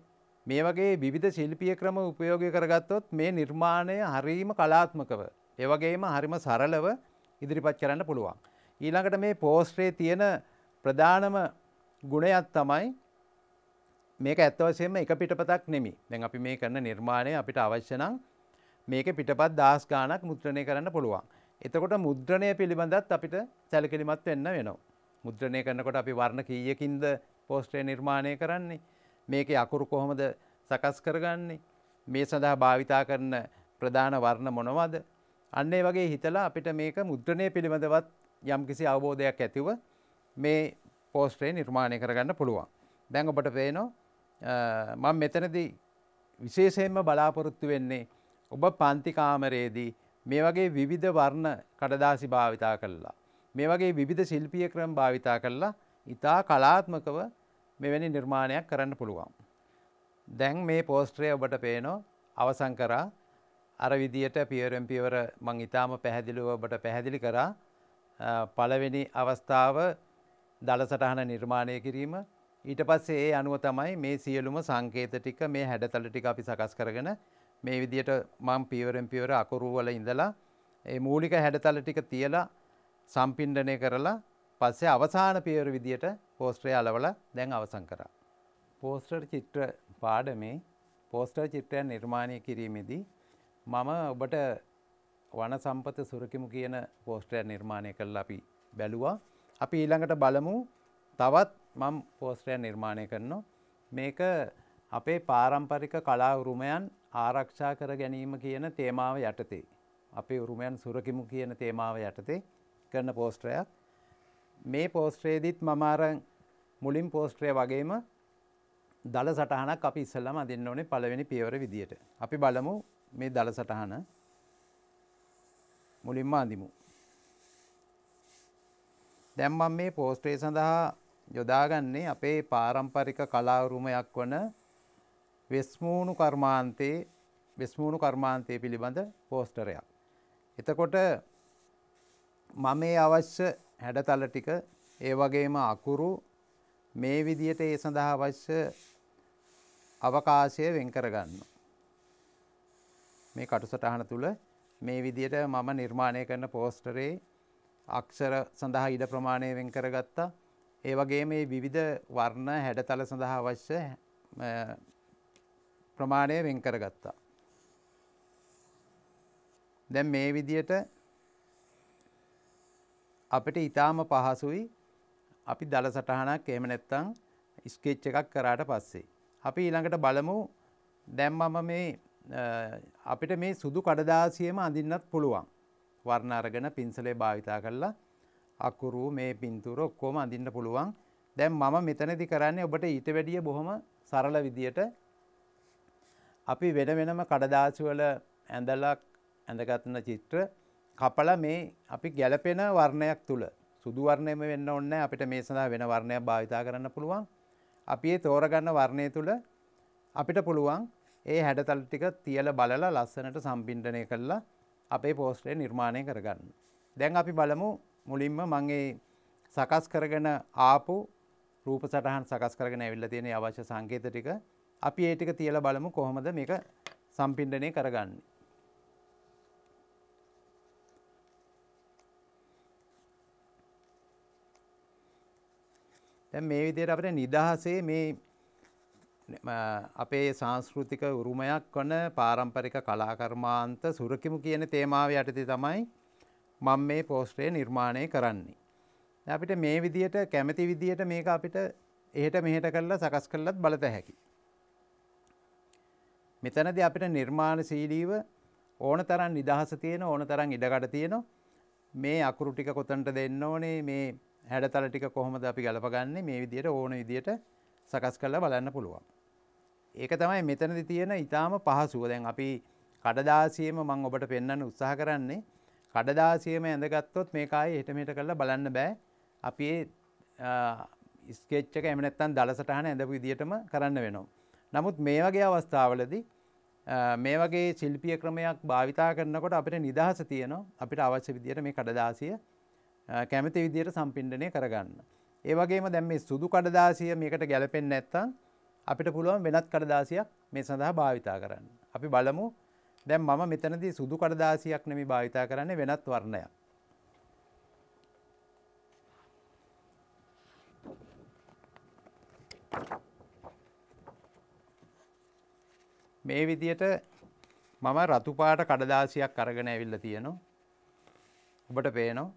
මේ වගේ විවිධ ශිල්පීය ක්‍රම උපයෝගී කරගත්තොත් මේ නිර්මාණය හරීම කලාත්මකව, ඒ වගේම හරිම සරලව ඉදිරිපත් කරන්න පුළුවන්. ඊළඟට මේ පෝස්ට්‍රේ තියෙන ප්‍රධානම ගුණයක් තමයි මේක ඇත්තවසයෙන්ම එක පිටපතක් නෙමි දැන් අපි මේ කරන නිර්මාණය අපිට අවශ්‍යනම් මේක පිටපත් දහස් ගානක් මුද්‍රණය කරන්න පුළුවන්. එතකොට මුද්‍රණය පිළිබඳත් අපිට සැලකිලිමත් වෙන්න වෙනවා. මුද්‍රණය කරනකොට අපි වර්ණ කීයකින්ද පෝස්ට්‍රේ නිර්මාණය කරන්නේ මේක අකුරු කොහොමද සකස් කරගන්නේ මේ සඳහා භාවිතා කරන ප්‍රධාන වර්ණ මොනවද අන්නේ වගේ හිතලා අපිට මේක මුද්‍රණය පිළිබඳවත් යම්කිසි අවබෝධයක් ඇතිව මේ පෝස්ට්‍රේ නිර්මාණය කරගන්න පුළුවන්. දැන් ඔබට පේනෝ මං මෙතනදී විශේෂයෙන්ම බලාපොරොත්තු වෙන්නේ ඔබ පන්තිකාමරයේදී මේ වගේ විවිධ වර්ණ කඩදාසි භාවිතා කරලා. මේ වගේ විවිධ ශිල්පිය ක්‍රම භාවිතා කරලා ඉතා කලාත්මකව මෙවැනි නිර්මාණයක් කරන්න පුළුවන්. දැන් මේ පෝස්ට්‍රය ඔබට පේනෝ අවසංකරා අර විදියට පියවරම් පියවර මං ඉතාම පැහැදිලිව ඔබට පැහැදිලි කරා පළවෙනි අවස්ථාව දළසටහන නිර්මාණය කිරීම ඊට පස්සේ ඒ අනුව තමයි මේ සියලුම සංකේත ටික මේ හැඩතල ටික අපි සකස් කරගෙන මේ විදියට මං පීවරෙන් පියවර අකුරුවල ඉඳලා ඒ මූලික හැඩතල ටික තියලා සම්පින්ඩනය කරලා පස්සේ අවසාන පියවර විදියට පෝස්ට්‍රය අලවල දැන් අවසන් කරා. පෝස්ටර් චිත්‍ර පාඩමේ පෝස්ටර් චිත්‍රයන් නිර්මාණය කිරීමේදී මම ඔබට වන සම්පත සුරකිමු කියන පෝස්ටරය නිර්මාණය කරලා අපි බැලුවා. අපි ඊළඟට බලමු තවත් මම් පෝස්ටරය නිර්මාණය කරනවා. මේක අපේ පාරම්පරික කලා උරුමයන් ආරක්ෂා කර ගැනීම කියන තේමාව යටතේ. අපේ උරුමයන් සුරකිමු කියන තේමාව යටතේ කරන පෝස්ටරයක්. මේ පෝස්ට්‍රේදිත් මමාරං මුලින් පෝස්ට්‍රය වගේම දළ සටහනක් අපි ඉස්සල්ලම අදින්න ඕනේ පළවෙනි පියවර විදියට. අපි බලමු මේ දළ සටහන. මුලින්ම අඳිමු. දැන් මම මේ පෝස්ට්‍රේ සඳහා යොදාගන්නේ අපේ පාරම්පරික කලාවරුමයක් වන වෙස්මූණු කර්මාන්තයේ වෙස්මූණු කර්මාන්තය පිළිබඳ පෝස්ටරයක්. එතකොට මම මේ අවශ්‍ය හැඩතල ටික ඒ වගේම අකුරු මේ විදියට ඒ සඳහා අවශ්‍ය අවකාශය වෙන් කරගන්න. මේ කටුසටහන තුළ මේ විදියට මම නිර්මාණය කරන පෝස්ටරේ අක්ෂර සඳහා ඉඩ ප්‍රමාණය වෙන් කරගත්තා. ඒ වගේ මේ විවිධ වර්ණ හැඩතල සඳහා අවශ්‍ය ප්‍රමාණය වෙන් කරගත්තා. දැන් මේ විදියට අපිට ඊටාම පහසුයි අපි දල සටහනක් එහෙම නැත්නම් ස්කෙච් එකක් කරාට පස්සේ. අපි ඊළඟට බලමු දැන් මම මේ අපිට මේ සුදු කඩදාසියම අඳින්නත් පුළුවන් වර්ණාරගෙන පින්සලේ භාවිතා කරලා අකුරු මේ පින්තුර ඔක්කොම අඳින්න පුළුවන් දැන් මම මෙතනදි කරන්නේ ඔබට ඊට වැඩිය බොහොම සරල විදියට අපි වෙන වෙනම කඩදාසිවල ඇඳලක් ඇඳගත්න චිත්‍ර කපල මේ අපි ගැලපෙන වර්ණයක් තුළ සුදු වර්ණයම වෙන්න ඔන්න අපිට මේ සඳහා වෙන වර්ණයක් භාවිතා කරන්න පුළුවන් අපි ඒ තෝරගන්න වර්ණය තුළ අපිට පුළුවන් ඒ හැඩතල් ටික තියල බලලා ලස්සනට සම්පින්ටනය කරලා අපේ පෝස්ටේ නිර්මාණය කරගන්න. දැන් අපි බලමු මුලින්ම මගේ සකස් කරගෙන ආපු රූප සටහන් සකස් කරගෙන ඇවිල්ල තියෙන අවශ්‍ය සංකේත ටික අපි ඒටික තියල බලමු කොහොමද මේක සම්පින්ඩනය කරගන්න. මේ විදියට අපට නිදහසේ මේ අපේ සංස්කෘතික උරුමයක් වන පාරම්පරික කලාකර්මාන්ත සුරකිමු කියන තේමාව යටතේ තමයි මම මේ පෝස්ටරය නිර්මාණය කරන්නේ. අපිට මේ විදියට කැමති විදියට මේක අපිට එහෙට මෙහෙට කරලා සකස් කරලත් බලත හැකි. මෙතනද අපිට නිර්මාණ සීලීව ඕන තරන් නිදහස තියෙන ඕන තරන් ඉඩකට තියෙන මේ අකුරු ටික කොතන්ට දෙන්න ඕනේ මේ හැඩතල ටික කොහොමද අපි ගලපගන්නේ මේ විදියට ඕන විදියට සකස් කරලා බලන්න පුළුවන්. ඒක තමයි මෙතනදි තියෙන ඉතාම පහසුව දැන් අපි කඩදාසියම මං ඔබට පෙන්වන්න උත්සාහ කරන්නේ කඩදාසියම ඇඳගත්තොත් මේකායි හෙටමට කරලා බලන්න බෑ අපි ස්කෙච්චක එමනැත්තන් දලසටහන ඇඳපු විදිටම කරන්න වෙනවා. නමුත් මේ වගේ අවස්ථාවලදී මේ වගේ ශිල්පිය ක්‍රමයක් භාවිතා කරනකොට අපිට නිදහස තියනවා අපිට අවශ්‍ය විදියට මේ කඩදාසිය කැමති විදියට සම්පින්ඩනය කරගන්න. ඒ වගේම දැම් මේ සුදු කඩදාසිය මේකට ගැලපෙන් නැත්තං අපිට පුළුවන් වෙනත් කඩදාසියක් මේ සඳහා භාවිතා කරන්න. අපි බලමු දැන් මම මෙතනදී සුදු කඩදාසියක් නෙමෙයි භාවිතා කරන්නේ වෙනත් වර්ණයක්. මේ විදියට මම රතු පාට කඩදාසියක් අරගෙන ඇවිල්ලා තියෙනවා. ඔබට පේනවා.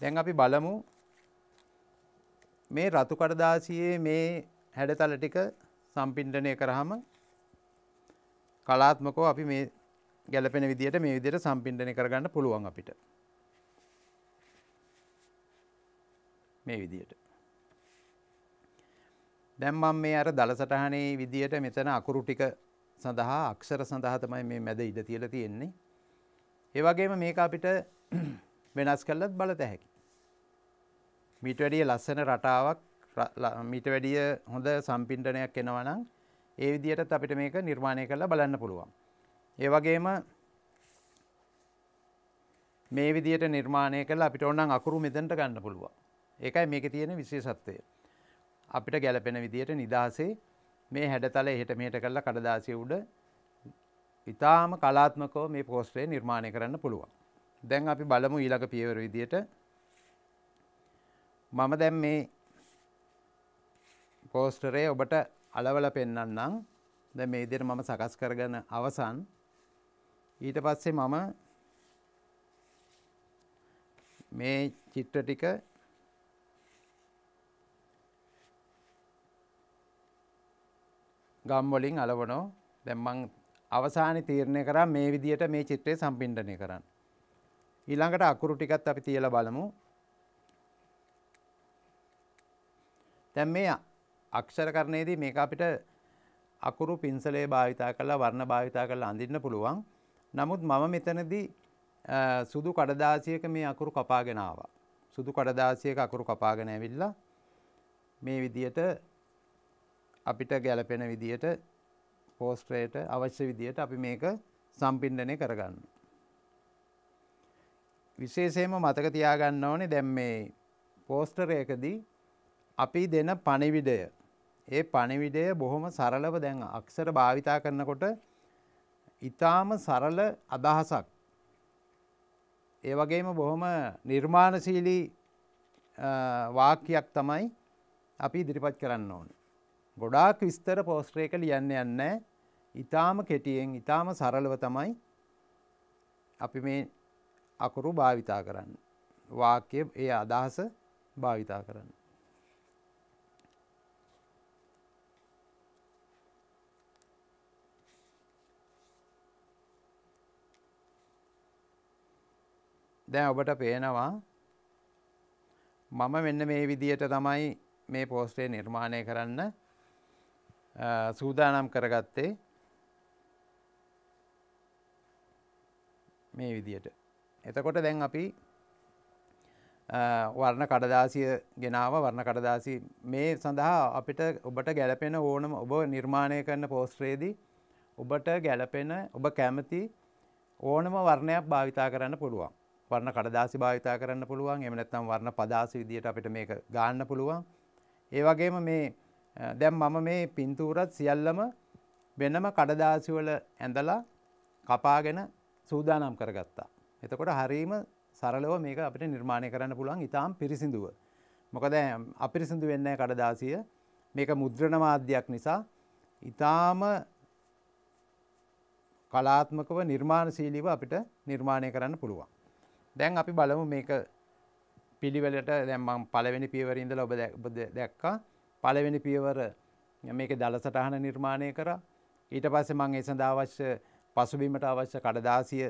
දැන් අපි බලමු මේ රතු කඩදාසියේ මේ හැඩතල ටික සම්පින්ඩනය කරහම කලාත්මකෝ අපි මේ ගැලපෙන විදියට මේ විදියට සම්පින්ඩනය කරගන්න පුළුවන් අපිට. මේ විදියට. දැම්මම් මේ අර දලසටහනේ විදියට මෙතන අකුරු ටික සඳහා අක්ෂර සඳහා තමයි මේ මැද ඉඩ තියලා තියෙන්නේ. ඒ වගේම මේක අපිට (clears throat) වෙනස් කළත් බලත හැකි. මීට වැඩිය ලස්සන රටාවක් මීට වැඩිය හොඳ සම්පින්ටනයක් එනවනම් ඒ විදිහටත් අපිට මේක නිර්මාණය කරලා බලන්න පුළුවන්. ඒ වගේම මේ විදිහට නිර්මාණය කරලා අපිට ඕනනම් අකුරු මෙතනට ගන්න පුළුවන්. ඒකයි මේකේ තියෙන විශේෂත්වය. අපිට ගැළපෙන විදිහට නිදාසේ මේ හැඩතල එහෙට මෙහෙට කරලා කඩදාසිය උඩ ඉතාම කලාත්මකව මේ පෝස්ටරේ නිර්මාණය කරන්න පුළුවන්. දැන් අපි බලමු ඊළඟ පියවර විදිහට මම දැන් මේ කෝස්ටරේ ඔබට අලවල පෙන්වන්නම් ද මේ ඉදිර මම සකස් කරගන අවසන් ඊට පස්සේ මම මේ චිත්‍ර ටික ගම්වලින් අලවනෝ දැම්මං අවසානි තීරණය කරා මේ විදියට මේ චිත්‍රය සම්පින්ඩනය කරන්න. ඊළඟට අකුරු ටිකත් අපි තියල බලමු. දැම් මේ අක්ෂරකරණයේදී මේක අපිට අකුරු පින්සලේ භාවිතා කරලා වර්ණ භාවිතා කරලා අඳින්න පුළුවන්. නමුත් මම මෙතනදී සුදු කඩදාසියක මේ අකුරු කපාගෙන ආවා. සුදු කඩදාසියක අකුරු කපාගෙන ඇවිල්ලා මේ විදියට අපිට ගැලපෙන විදියට පෝස්ට්‍රේට අවශ්‍ය විදියට අපි මේක සම්පින්ඩනය කරගන්න. විශේෂයෙන්ම මතක තියාගන්න ඕනේ දැන් මේ පෝස්ටරයකදී අපි දෙන පණිවිඩය ඒ පණිවිඩය බොහොම සරලව දැන් අක්ෂර භාවිතා කරනකොට ඉතාම සරල අදහසක්. ඒ වගේම බොහොම නිර්මාණශීලී වාක්‍යයක් තමයි අපි ඉදිරිපත් කරන්න ඕන. ගොඩාක් විස්තර පෝස්ට්‍රේක ලියන්න යන්න ඉතාම කෙටියෙන් ඉතාම සරලව තමයි අපි මේ අකුරු භාවිතා කරන්න. වාක්‍ය ඒ අදහස භාවිතා කරන්න. දැන් ඔබට පේනවා මම මෙන්න මේ විදියට තමයි මේ පෝස්ටේ නිර්මාණය කරන්න සූදානම් කරගත්තේ මේ විදියට. එතකොට දැන් අපි වර්ණ කඩදාසිය ගෙනාව වර්ණ කඩදාසි මේ සඳහා අපිට ඔබට ගැලපෙන ඕනම ඔබ නිර්මාණය කරන පෝස්ට්‍රේදී ඔබට ගැලපෙන ඔබ කැමති ඕනම වර්ණයක් භාවිතා කරන්න පුළුවන්. වර්ණ කඩදාසි භාවිතා කරන්න පුළුවන් එම නැත්නම් වර්ණ පදාසි විදියට අපිට මේක ගන්න පුළුවන්. ඒ වගේම මේ දැන් මම මේ පින්තූරත් සියල්ලම වෙනම කඩදාසි වල ඇඳලා කපාගෙන සූදානම් කරගත්තා. එතකොට හරීම සරලව මේක අපිට නිර්මාණය කරන්න පුළුවන් ඊටාම් පිරිසිදුව. මොකද අපිරිසිදු වෙන්නේ කඩදාසිය මේක මුද්‍රණ මාධ්‍යයක් නිසා ඊටාම කලාත්මකව නිර්මාණශීලීව අපිට නිර්මාණය කරන්න පුළුවන්. දැන් අපි බලමු මේක පිළිවෙලට දැම්මම් පළවෙනි පියවරින්දල ඔබ දැක්කා පළවෙනි පියවර මේක දලසටහන නිර්මාණය කර ඊට පස්සේ මං ඒ සඳහා අවශ්‍ය පසුබිමට අවශ්‍ය කඩදාසිය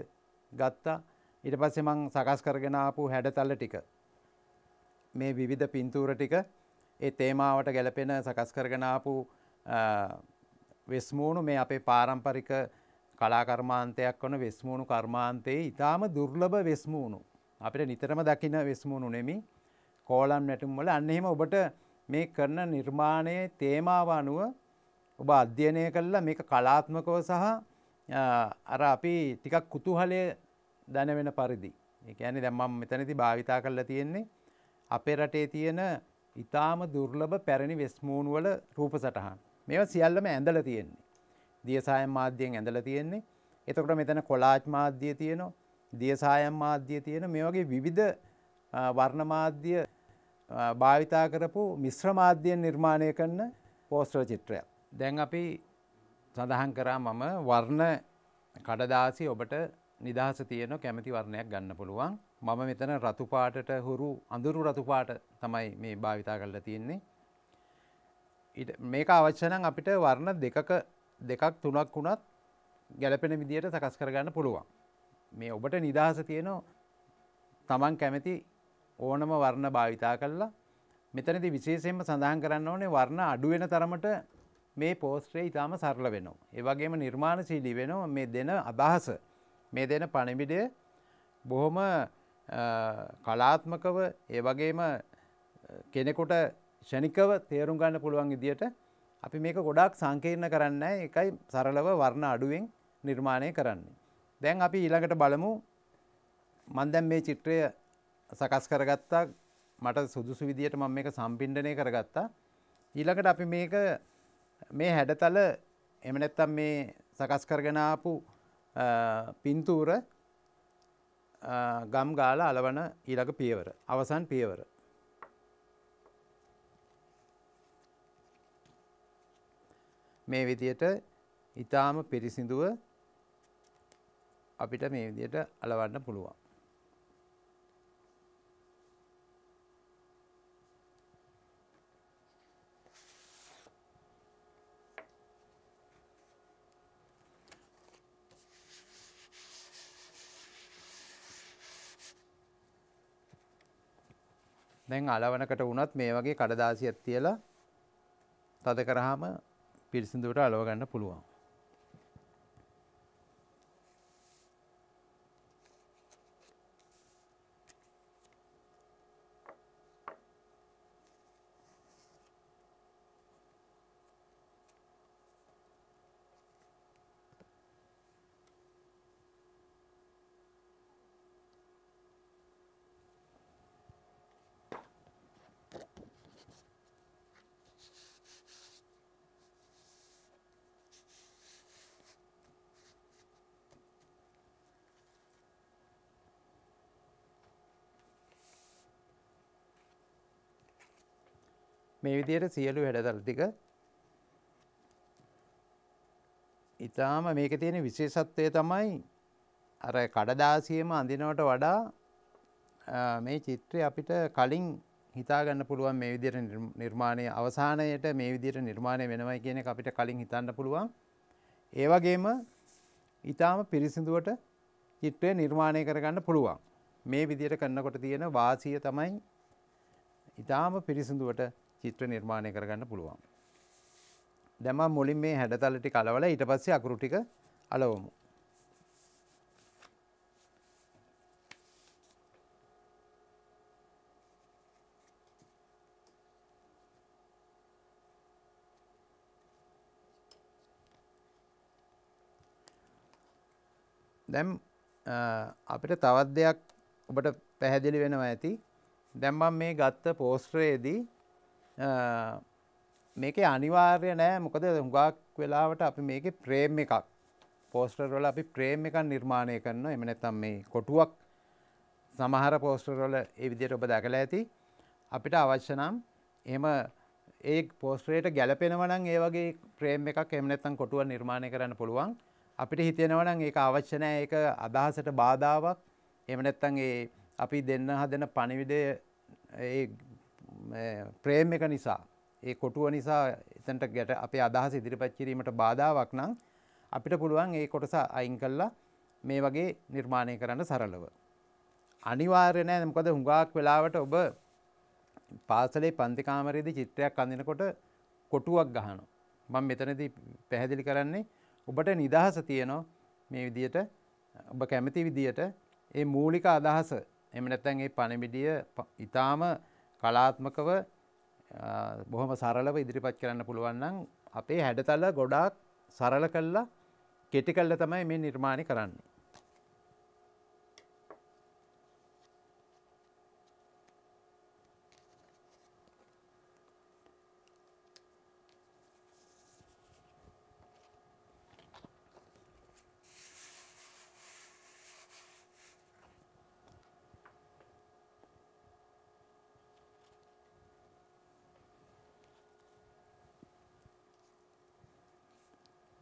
ගත්තා ඊට පස්සේ මං සකස් කරගෙන ආපු හැඩතල ටික මේ විවිධ පින්තූර ටික ඒ තේමාවට ගැලපෙන සකස් කරගෙන ආපු වෙස්මූණු මේ අපේ පාරම්පරික කලාකර්මාන්තයක් වන වෙස්මූුණු කර්මාන්තයේ ඉතාම දුර්ලභ වෙස්මූුණු. අපිට නිතරම දකින වෙස්මූුණු නෙමි කෝලම් නැටුම්වල අන්නෙම ඔබට මේ කරන නිර්මාණයේ තේමාව අනුව ඔබ අධ්‍යයනය කල්ලා මේක කලාත්මකව සහ අර අපි ටිකක් කුතුහලය දැනවෙන පරිදි. එකන දැම්මම් මෙතනති භාවිතා කරලා තියෙන්නේ අපේ රටේ තියෙන ඉතාම දුර්ලභ පැරණි වෙස්මූන්වල රූප සටහන්. මෙව සියල්ලම ඇඳල තියෙන්නේ. දියසායම් මාධ්‍යයෙන් ඇඳල තියෙන්නේ එතකොට මෙතන කොලාච් මාධ්‍යය තියෙනවා දියසායම් මාධ්‍යය තියෙන මේ වගේ විවිධ වර්ණමාධ්‍ය භාවිතා කරපු මිශ්‍ර මාධ්‍යයෙන් නිර්මාණය කරන පෝස්ටර් චිත්‍රයක් දැන් අපි සඳහන් කරා මම වර්ණ කඩදාසි ඔබට නිදහස තියෙන කැමති වර්ණයක් ගන්න පුළුවන් මම මෙතන රතුපාටට හුරු අඳුරු රතුපාට තමයි මේ භාවිතා කරලා තියෙන්නේ මේක අවශ්‍ය නම් අපිට වර්ණ දෙකක දෙකක් තුනක් වුණත් ගැලපෙන විදියට සකස් කරගන්න පුළුවන්. මේ ඔබට නිදහස තියෙනවා තමන් කැමති ඕනම වර්ණ භාවිතා කල්ලා මෙතනති විශේෂයෙන්ම සඳහන් කරන්න ඕනේ වර්ණ අඩුවෙන තරමට මේ පෝස්ට්‍රේ ඉතාම සරල වෙනවා. ඒවගේම නිර්මාණශීලී වෙනවා මේ දෙන අදහස මේ දෙන පණිවිඩය බොහොම කලාත්මකව ඒවගේම කෙනෙකුට ෂණිකව තේරුම් ගන්න පුළුවන් ඉදිට අපි මේක ගොඩක් සංකීර්ණ කරන්න එකයි සරලව වර්ණ අඩුවෙන් නිර්මාණය කරන්නේ. දැන් අපි ඊළඟට බලමු මන් දැන් මේ චිත්‍රය සකස් කරගත්තා මට සුදුසු විදියට මම මේක සම්පින්ඩණය කරගත්තා. ඊළඟට අපි මේක මේ හැඩතල එම නැත්තම් මේ සකස් කරගෙන ආපු පින්තූර ගම් ගාලා අලවන ඊළඟ පියවර අවසන් පියවර මේ විදියට ඉතාම පිරිසිදුව අපිට මේ විදියට අලවන්න පුළුවන්. දැන් අලවනකට වුණත් මේ වගේ කඩදාසියක් තියලා තද කරාම පිරිසිදුවට අලවගන්න පුළුවන් මේ විදියට සියලු වැඩදල් ටික ඉතාම මේක තියෙන විශේෂත්වය තමයි අර කඩදාසියම අඳිනවට වඩා මේ චිත්‍රය අපිට කලින් හිතාගන්න පුළුවන් මේ විදියට නිර්මාණය අවසානයට මේ විදියට නිර්මාණය වෙනවයි කියන එක අපිට කලින් හිතන්න පුළුවන් ඒ වගේම ඉතාම පිරිසිදුවට චිත්‍රය නිර්මාණය කරගන්න පුළුවන් මේ විදියට කරන්නකොට තියෙන වාසිය තමයි ඉතාම පිරිසිදුවට චිත්‍ර නිර්මාණය කරගන්න පුළුවන්. දැම මුලින් මේ හැඩතල ටික අලවල ඊට පස්සේ අකුරු ටික අලවමු. දැම් අපිට තවත් දෙයක් ඔබට පැහැදිලි වෙනවා ඇති දැම්බම් මේ ගත්ත පෝස්ට්‍රයේදී මේක අනිවාර්ය නෑ මොකද හුඟක් වෙලාවට අපි මේක ප්‍රේම් එකක් පෝස්ටර්වල අපි ප්‍රේම් එකක් නිර්මාණය කරන්න එමනැත්තම් මේ කොටුවක් සමහර පෝස්ටර්වල ඒ විදියට ඔබ දැකලා ඇති අපිට අවශ්‍යනම් එම ඒ පෝස්ට්‍රේට ගැලපෙනවනං ඒ වගේ ප්‍රේම් එකක් එමනැත්තම් කොටුව නිර්මාණය කරන්න පුළුවන් අපිට හිතෙනවනම් ඒක අවශ්‍ය නෑ ඒක අදහසට බාධාවක් එමනැත්තං ඒ අපි දෙන්න හදන පණිවිඩය ඒ ප්‍රේම් එක නිසා ඒ කොටුව නිසා එතනට ගැට අපේ අදහස ඉදිරිපත් කිරීමට බාධාවක් නම් අපිට පුළුවන් ඒ කොටස අයින් කළා මේ වගේ නිර්මාණය කරන්න සරලව. අනිවාර්ය නෑ මොකද හුඟක් වෙලාවට ඔබ පාසලේ පන්ති කාමරයේදී චිත්‍රයක් අඳිනකොට කොටුවක් ගහනවා. මම මෙතනදී පැහැදිලි කරන්නේ ඔබට නිදහස තියෙනවා මේ විදියට ඔබ කැමති විදියට ඒ මූලික අදහස එහෙම නැත්නම් ඒ පණිවිඩය ඊටාම කලාත්මකව බොහොම සරලව ඉදිරිපත් කරන්න පුළුවන් නම් අපේ හැඩතල ගොඩාක් සරල කළා කෙටි කළා තමයි මේ නිර්මාණය කරන්නේ.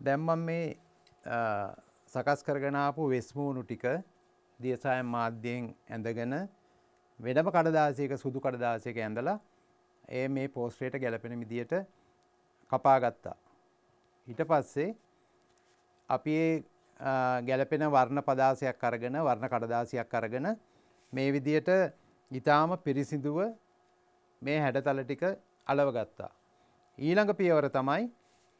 දැන් මම මේ සකස් කරගෙන ආපු වෙස්මූණු ටික දියසායම් මාධ්‍යයෙන් ඇඳගෙන වෙනම කඩදාසියක සුදු කඩදාසියක ඇඳලා ඒ මේ පෝස්ටරේට ගැලපෙන විදියට කපා ගත්තා. ඊට පස්සේ අපි ඒ ගැලපෙන වර්ණ පදාසයක් අරගෙන වර්ණ කඩදාසියක් අරගෙන මේ විදියට ඊටාම පිරිසිදුව මේ හැඩතල ටික අලව ගත්තා. ඊළඟ පියවර තමයි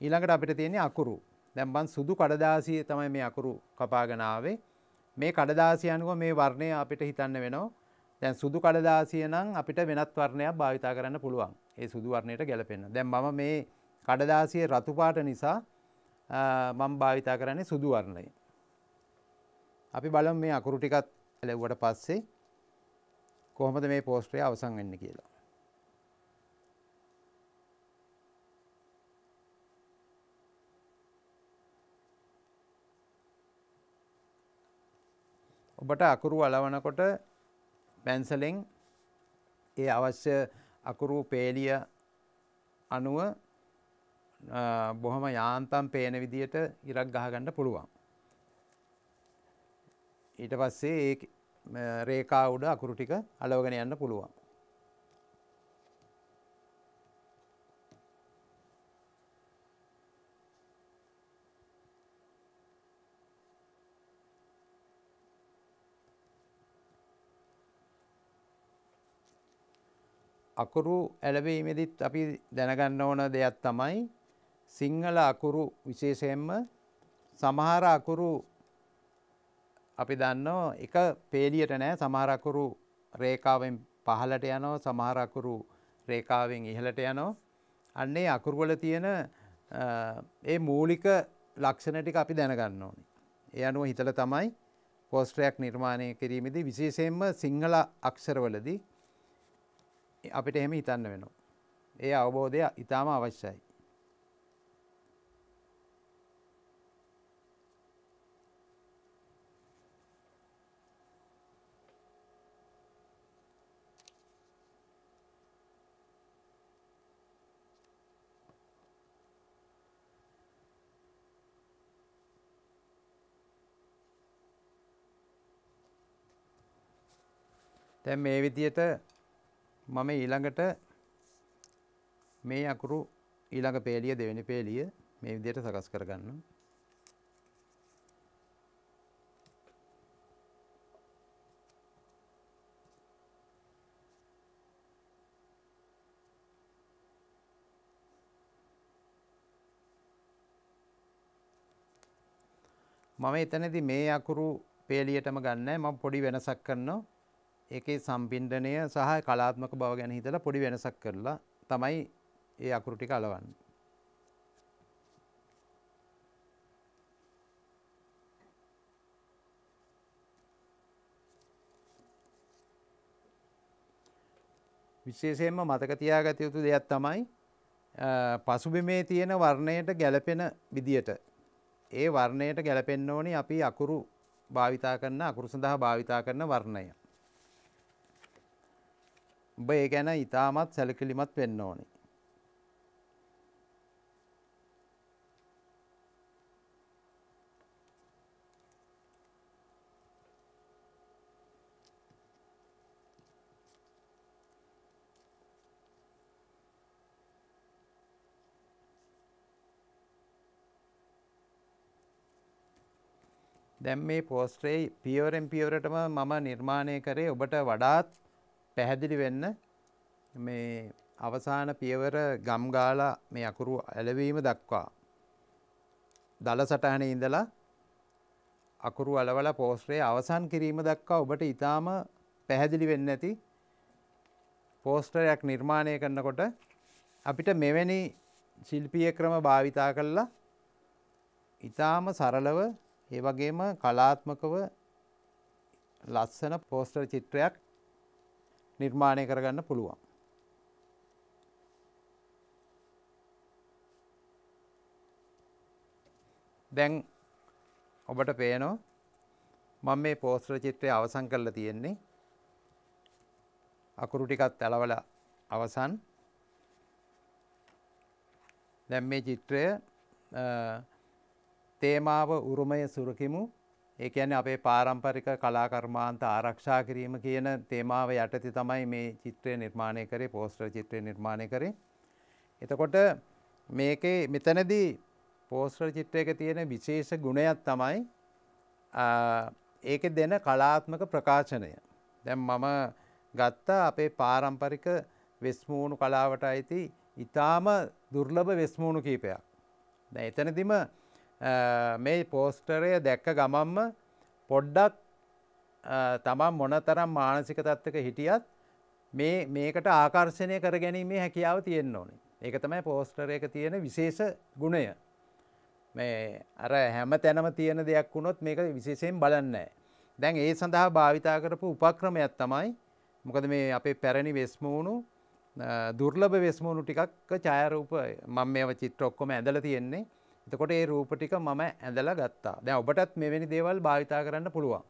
ඊළඟට අපිට තියෙන්නේ අකුරු. දැම්බන් සුදු කඩදාසිය තමයි මේ අකුරු කපාගෙනාවේ මේ කඩදාසියනුව මේ වර්ණය අපිට හිතන්න වෙනවා දැන් සුදු කඩදාසිය නම් අපිට වෙනත් වර්ණයක් භාවිතා කරන්න පුළුවන් ඒ සුදු වර්ණයට ගැලපෙන්න දැන් මම මේ කඩදාසිය රතුපාට නිසා මම භාවිතා කරන්නේ සුදු වර්ණය අපි බලමු මේ අකුරු ටිකත් ලැබුවට පස්සේ කොහොමද මේ පෝස්ටරය අවසන් වෙන්නේ කියලා ඔබට අකුරු අලවනකොට පැන්සලෙන් ඒ අවශ්‍ය අකුරු පේලිය අනුව බොහොම යාන්තම් පේන විදියට ඉරක් ගහගන්න පුළුවන්. ඊට පස්සේ ඒ රේකා උඩ අකුරු ටික අලවගෙන යන්න පුළුවන්. අකුරු ඇලවීමෙදිත් අපි දැනගන්න ඕන දෙයක් තමයි සිංහල අකුරු විශේෂයෙන්ම සමහර අකුරු අපි දන්නවා එක පේලියට නෑ සමහර අකුරු රේඛාවෙන් පහළට යනවා සමහර අකුරු රේඛාවෙන් ඉහළට යනවා අන්නේ අකුරු වල තියෙන ඒ මූලික ලක්ෂණ ටික අපි දැනගන්න ඕනේ. ඒ අනුව හිතලා තමයි පෝස්ටරයක් නිර්මාණය කිරීමේදී විශේෂයෙන්ම සිංහල අක්ෂරවලදී අපිට එහෙම හිතන්න වෙනවා. ඒ අවබෝධය ඉතාම අවශ්‍යයි. දැන් මේ විදිහට මම ඊළඟට මේ අකුරු ඊළඟ පේලිය දෙවෙනි පේලිය මේ විදියට සකස් කරගන්න. මම එතනදී මේ අකුරු පේලියටම ගන්නෑ මම පොඩි වෙනසක් කරනවා ඒකේ සම්පින්ඩනය සහ කලාත්මක බව ගැන හිතලා පොඩි වෙනසක් කරලා තමයි ඒ අකුරු ටික අලවන්නේ. විශේෂයෙන්ම මතක තියාගත යුතු දෙයක් තමයි පසුබිමේ තියෙන වර්ණයට ගැලපෙන විදියට ඒ වර්ණයට ගැලපෙන්න ඕනි අපි අකුරු භාවිතා කරන අකුරු සඳහා භාවිතා කරන වර්ණය උඹ ඒ ගැන ඉතාමත් සැලකිලිමත් වෙන්න ඕනි. දැම් මේ පෝස්ට්‍රේ පියවරෙන් පියවරටම මම නිර්මාණය කරේ ඔබට වඩාත් පැහැදිලි වෙන්න මේ අවසාන පියවර ගම් ගාලා මේ අකුරු ඇලවීම දක්වා දල සටහනේ ඉඳලා අකුරු අලවල පෝස්ටරේ අවසන් කිරීම දක්වා ඔබට ඊටාම පැහැදිලි වෙන්නේ නැති පෝස්ටරයක් නිර්මාණය කරනකොට අපිට මෙවැනි ශිල්පීය ක්‍රම භාවිතා කරලා ඊටාම සරලව ඒ වගේම කලාත්මකව ලස්සන පෝස්ටර් චිත්‍රයක් නිර්මාණය කරගන්න පුළුවන්. දැන් ඔබට පේනෝ මම මේ පෝස්ටර් චිත්‍රය අවසන් කරලා තියෙන්නේ අකුරු ටිකත් ඇලවලා අවසන් දැන් මේ චිත්‍රය තේමාව උරුමය සුරකිමු ඒ කියන්නේ අපේ පාරම්පරික කලා කර්මාන්ත ආරක්ෂා කිරීම කියන තේමාව යටතේ තමයි මේ චිත්‍රය නිර්මාණය කරේ පෝස්ටර් චිත්‍රය නිර්මාණය කරේ. එතකොට මේකේ මෙතනදී පෝස්ටර් චිත්‍රයක තියෙන විශේෂ ගුණයක් තමයි ඒකේ දෙන කලාත්මක ප්‍රකාශනය. දැන් මම ගත්ත අපේ පාරම්පරික වෙස්මූණු කලාවට අයිති ඊටාම දුර්ලභ වෙස්මූණු කීපයක්. දැන් එතනදිම මේ පෝස්ටරය දැක්ක ගමම්ම පොඩ්ඩක් තමන් මොනතරම් මානසික තත්ත්වක හිටියත් මේ මේකට ආකර්ශණය කර ගැනීමේ හැකියාව තියෙන්න්න ඕනේ ඒක තමයි පෝස්ටරයක තියෙන විශේෂ ගුණය මේ අර හැම තැනම තියෙන දෙයක් වුණොත් මේක විශේෂයෙන් බලන්න දැන් ඒ සඳහා භාවිතා කරපු උපක්‍රමයක් තමයි මොකද මේ අපේ පැරණි වෙස්මූුණු දුර්ලභ වෙස්මූුණු ටිකක් ඡායරූප මම මේ චිත්‍ර ඔක්කොම ඇඳල තියෙන්නේ එතකොට ඒ රූප ටික මම ඇඳලා ගත්තා. දැන් ඔබටත් මෙවැනි දේවල් භාවිතා කරන්න පුළුවන්.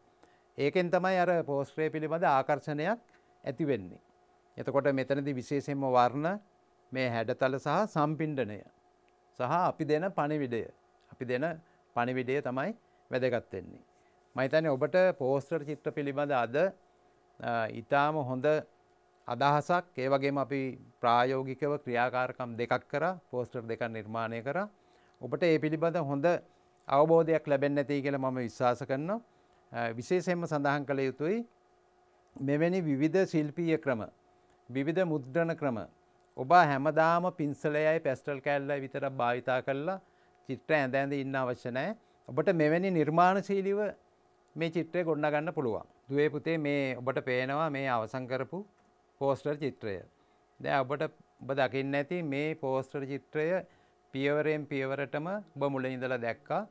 ඒකෙන් තමයි අර පෝස්ට්‍රේ පිළිබඳ ආකර්ෂණයක් ඇති වෙන්නේ. එතකොට මෙතනදී විශේෂයෙන්ම වර්ණ මේ හැඩතල සහ සම්පිණ්ඩණය සහ අපි දෙන පණිවිඩය. අපි දෙන පණිවිඩය තමයි වැදගත් වෙන්නේ. මම හිතන්නේ ඔබට පෝස්ටර් චිත්‍ර පිළිබඳ අද ඊටාම හොඳ අදහසක් ඒ වගේම අපි ප්‍රායෝගිකව ක්‍රියාකාරකම් දෙකක් කරා පෝස්ටර් දෙකක් නිර්මාණය කරා ඔබට ඒ පිළිබඳ හොඳ අවබෝධයක් ලැබෙන් ඇති කියල මම විශ්වාස කරනවා විශේෂයෙන්ම සඳහන් කළ යුතුයි මෙවැනි විවිධ ශිල්පීය ක්‍රම විවිධ මුද්‍රණ ක්‍රම ඔබ හැමදාම පින්සලයයි පැස්ටල් කෑල්ල විතර භාවිතා කරලා චිත්‍ර ඇඳ ඇඳ ඉන්න අවශ්‍ය නෑ ඔබට මෙවැනි නිර්මාණශීලිව මේ චිත්‍රය ගොඩනගන්න පුළුවන් දුවේ පුතේ මේ ඔබට පේනවා මේ අවසංකරපු පෝස්ටර් චිත්‍රය දැ ඔබට ඔබ දකින්න ඇති මේ පෝස්ටර් චිත්‍රය පියවරෙන් පියවරටම ඔබ මුල ඉඳලා දැක්කා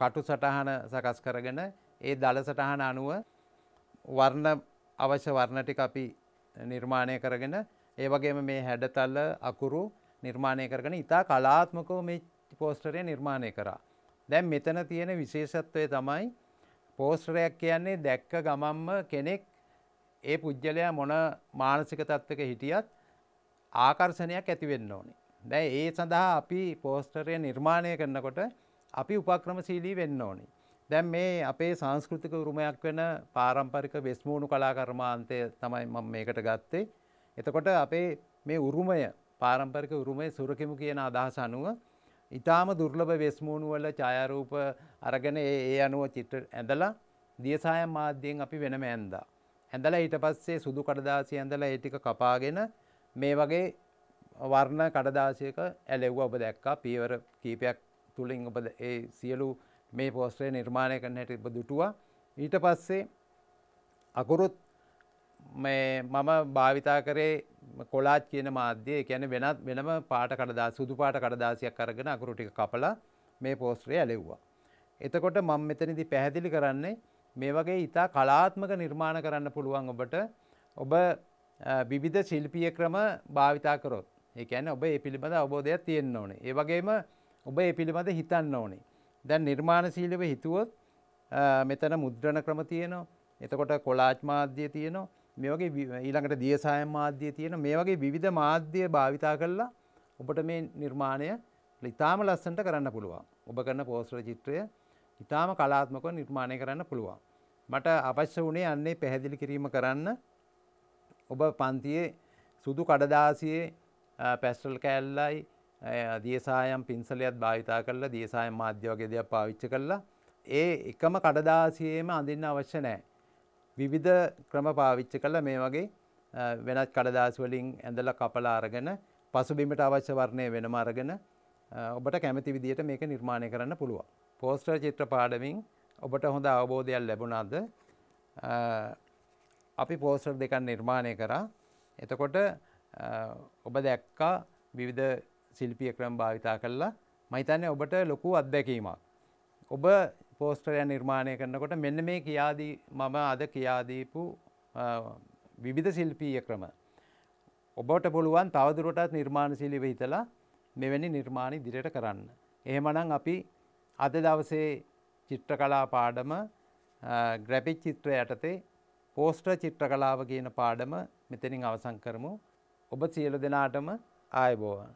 කටු සටහන සකස් කරගෙන ඒ දල සටහන අනුව වර්ණ අවශ්‍ය වර්ණ ටික අපි නිර්මාණය කරගෙන ඒ වගේම මේ හැඩතල අකුරු නිර්මාණය කරගෙන ඉතා කලාත්මකව මේ පෝස්ටරය නිර්මාණය කරා. දැන් මෙතන තියෙන විශේෂත්වය තමයි පෝස්ටරයක් කියන්නේ දැක්ක ගමම්ම කෙනෙක් ඒ පුද්ගලයා මොන මානසික තත්ත්වක හිටියත් ආකර්ෂණයක් ඇතිවෙන්න ඕනේ. දැ ඒ සඳහා අපි පෝස්ටරය නිර්මාණය කරනකොට අපි උපක්‍රමශීලී වෙන්න ඕනි. දැන් මේ අපේ සංස්කෘතික උරුමයක් වෙන පාරම්පරික වෙස්මූුණු කලාකර්මාන්තය තමයි මම මේකට ගත්තේ. එතකොට අපේ මේ උරුමය පාරම්පරික උරුමය සුරකිමු කියන අදහස අනුව ඉතාම දුර්ලභ වෙස්මූුණු වල චායරූප අරගෙන ඒ අනුව චිත්‍ර ඇඳලා දියසායම් මාධ්‍යයෙන් අපි වෙනම ඇන්දා. ඇඳලා ඊට පස්සේ සුදු කඩදාසි ඇඳලා ඒටික කපාගෙන මේ වගේ වර්ණ කඩදාශයක ඇලෙව්ව ඔබ දැක්කා පීවර කීපයක් තුළින් ඔබ ඒ සියලු මේ පෝස්ට්‍රේ නිර්මාණය කරන හැට ඔබ දුටුවා ඊට පස්සේ අකුරුත් මම භාවිතා කරේ කොලාජ් කියන මාධ්‍යය කියන වෙනත් වෙනම පාට කඩදා සුදු පාට කඩදාසියක් අරගෙන අකුරු ටික කපලා මේ පෝස්ට්‍රේ ඇලෙව්වා. එතකොට මම මෙතනදී පැහැදිලි කරන්නේ මේ වගේ ඉතා කලාත්මක නිර්මාණ කරන්න පුළුවන් ඔබට ඔබ විවිධ ශිල්පීය ක්‍රම භාවිතා කරොත් ඒකැන ඔබ ඒ පිළිබඳ අවබෝධයක් තියෙන්න්න ඕනේ ඒ වගේම ඔබ ඒ පිළිබඳ හිතන්න ඕනේ දැන් නිර්මාණශීලව හිතුවොත් මෙතන මුද්‍රණ ක්‍රම තියනවා එතකොට කොලාච් මාධ්‍යය තියනවා මේ වගේ ඊළඟට දියසායම් මාධ්‍යය තියෙන මේ වගේ විධ මාධ්‍යය භාවිතා කරලා ඔබට මේ නිර්මාණය ඉතාම ලස්සන්ට කරන්න පුළුවන් ඔබ කරන්න පෝස්ටර චිත්‍රය ඉතාම කලාත්මකව නිර්මාණය කරන්න පුළුවන් මට අවශ්‍ය වනේ අන්නේ පැහැදිලි කිරීම කරන්න ඔබ පන්තියේ සුදු කඩදාසියේ පැස්ටල් කෑල්ලයි දියසායම් පින්සලයත් භාවිතා කරලා දියසායම් මාධ්‍ය වගේ දෙයක් පාවිච්චි කරලා ඒ එකම කඩදාසියේම අඳින්න අවශ්‍ය නැහැ. විවිධ ක්‍රම පාවිච්චි කරලා මේ වගේ වෙනත් කඩදාසි වලින් ඇඳලා කපලා අරගෙන පසුබිමට අවශ්‍ය වර්ණය වෙනම අරගෙන ඔබට කැමති විදිහට මේක නිර්මාණය කරන්න පුළුවන්. පෝස්ටර් චිත්‍ර පාඩමින් ඔබට හොඳ අවබෝධයක් ලැබුණාද? අපි පෝස්ටර් දෙකක් නිර්මාණය කරා. එතකොට ඔබ දැක්කා විවිධ ශිල්පිය ක්‍රම භාවිතා කරලා මහිතන්නේ ඔබට ලොකු අත්දැකීමක්. ඔබ පෝස්ටරය නිර්මාණය කරනකොට මෙන්න මේ කියාදී මම අද කියාදීපු විවිධ ශිල්පීය ක්‍රම. ඔබට පුළුවන් තවදුරටත් නිර්මාණශීලීව හිතලා මෙවැනි නිර්මාණ ඉදිරියට කරන්න. එහෙමනම් අපි අද දවසේ චිත්‍ර කලා පාඩම ග්‍රැපික් චිත්‍ර යටතේ පෝස්ටර් චිත්‍ර කලාව කියන පාඩම මෙතනින් අවසන් කරමු. ඔබ සියලු දෙනාටම ආයුබෝවන්.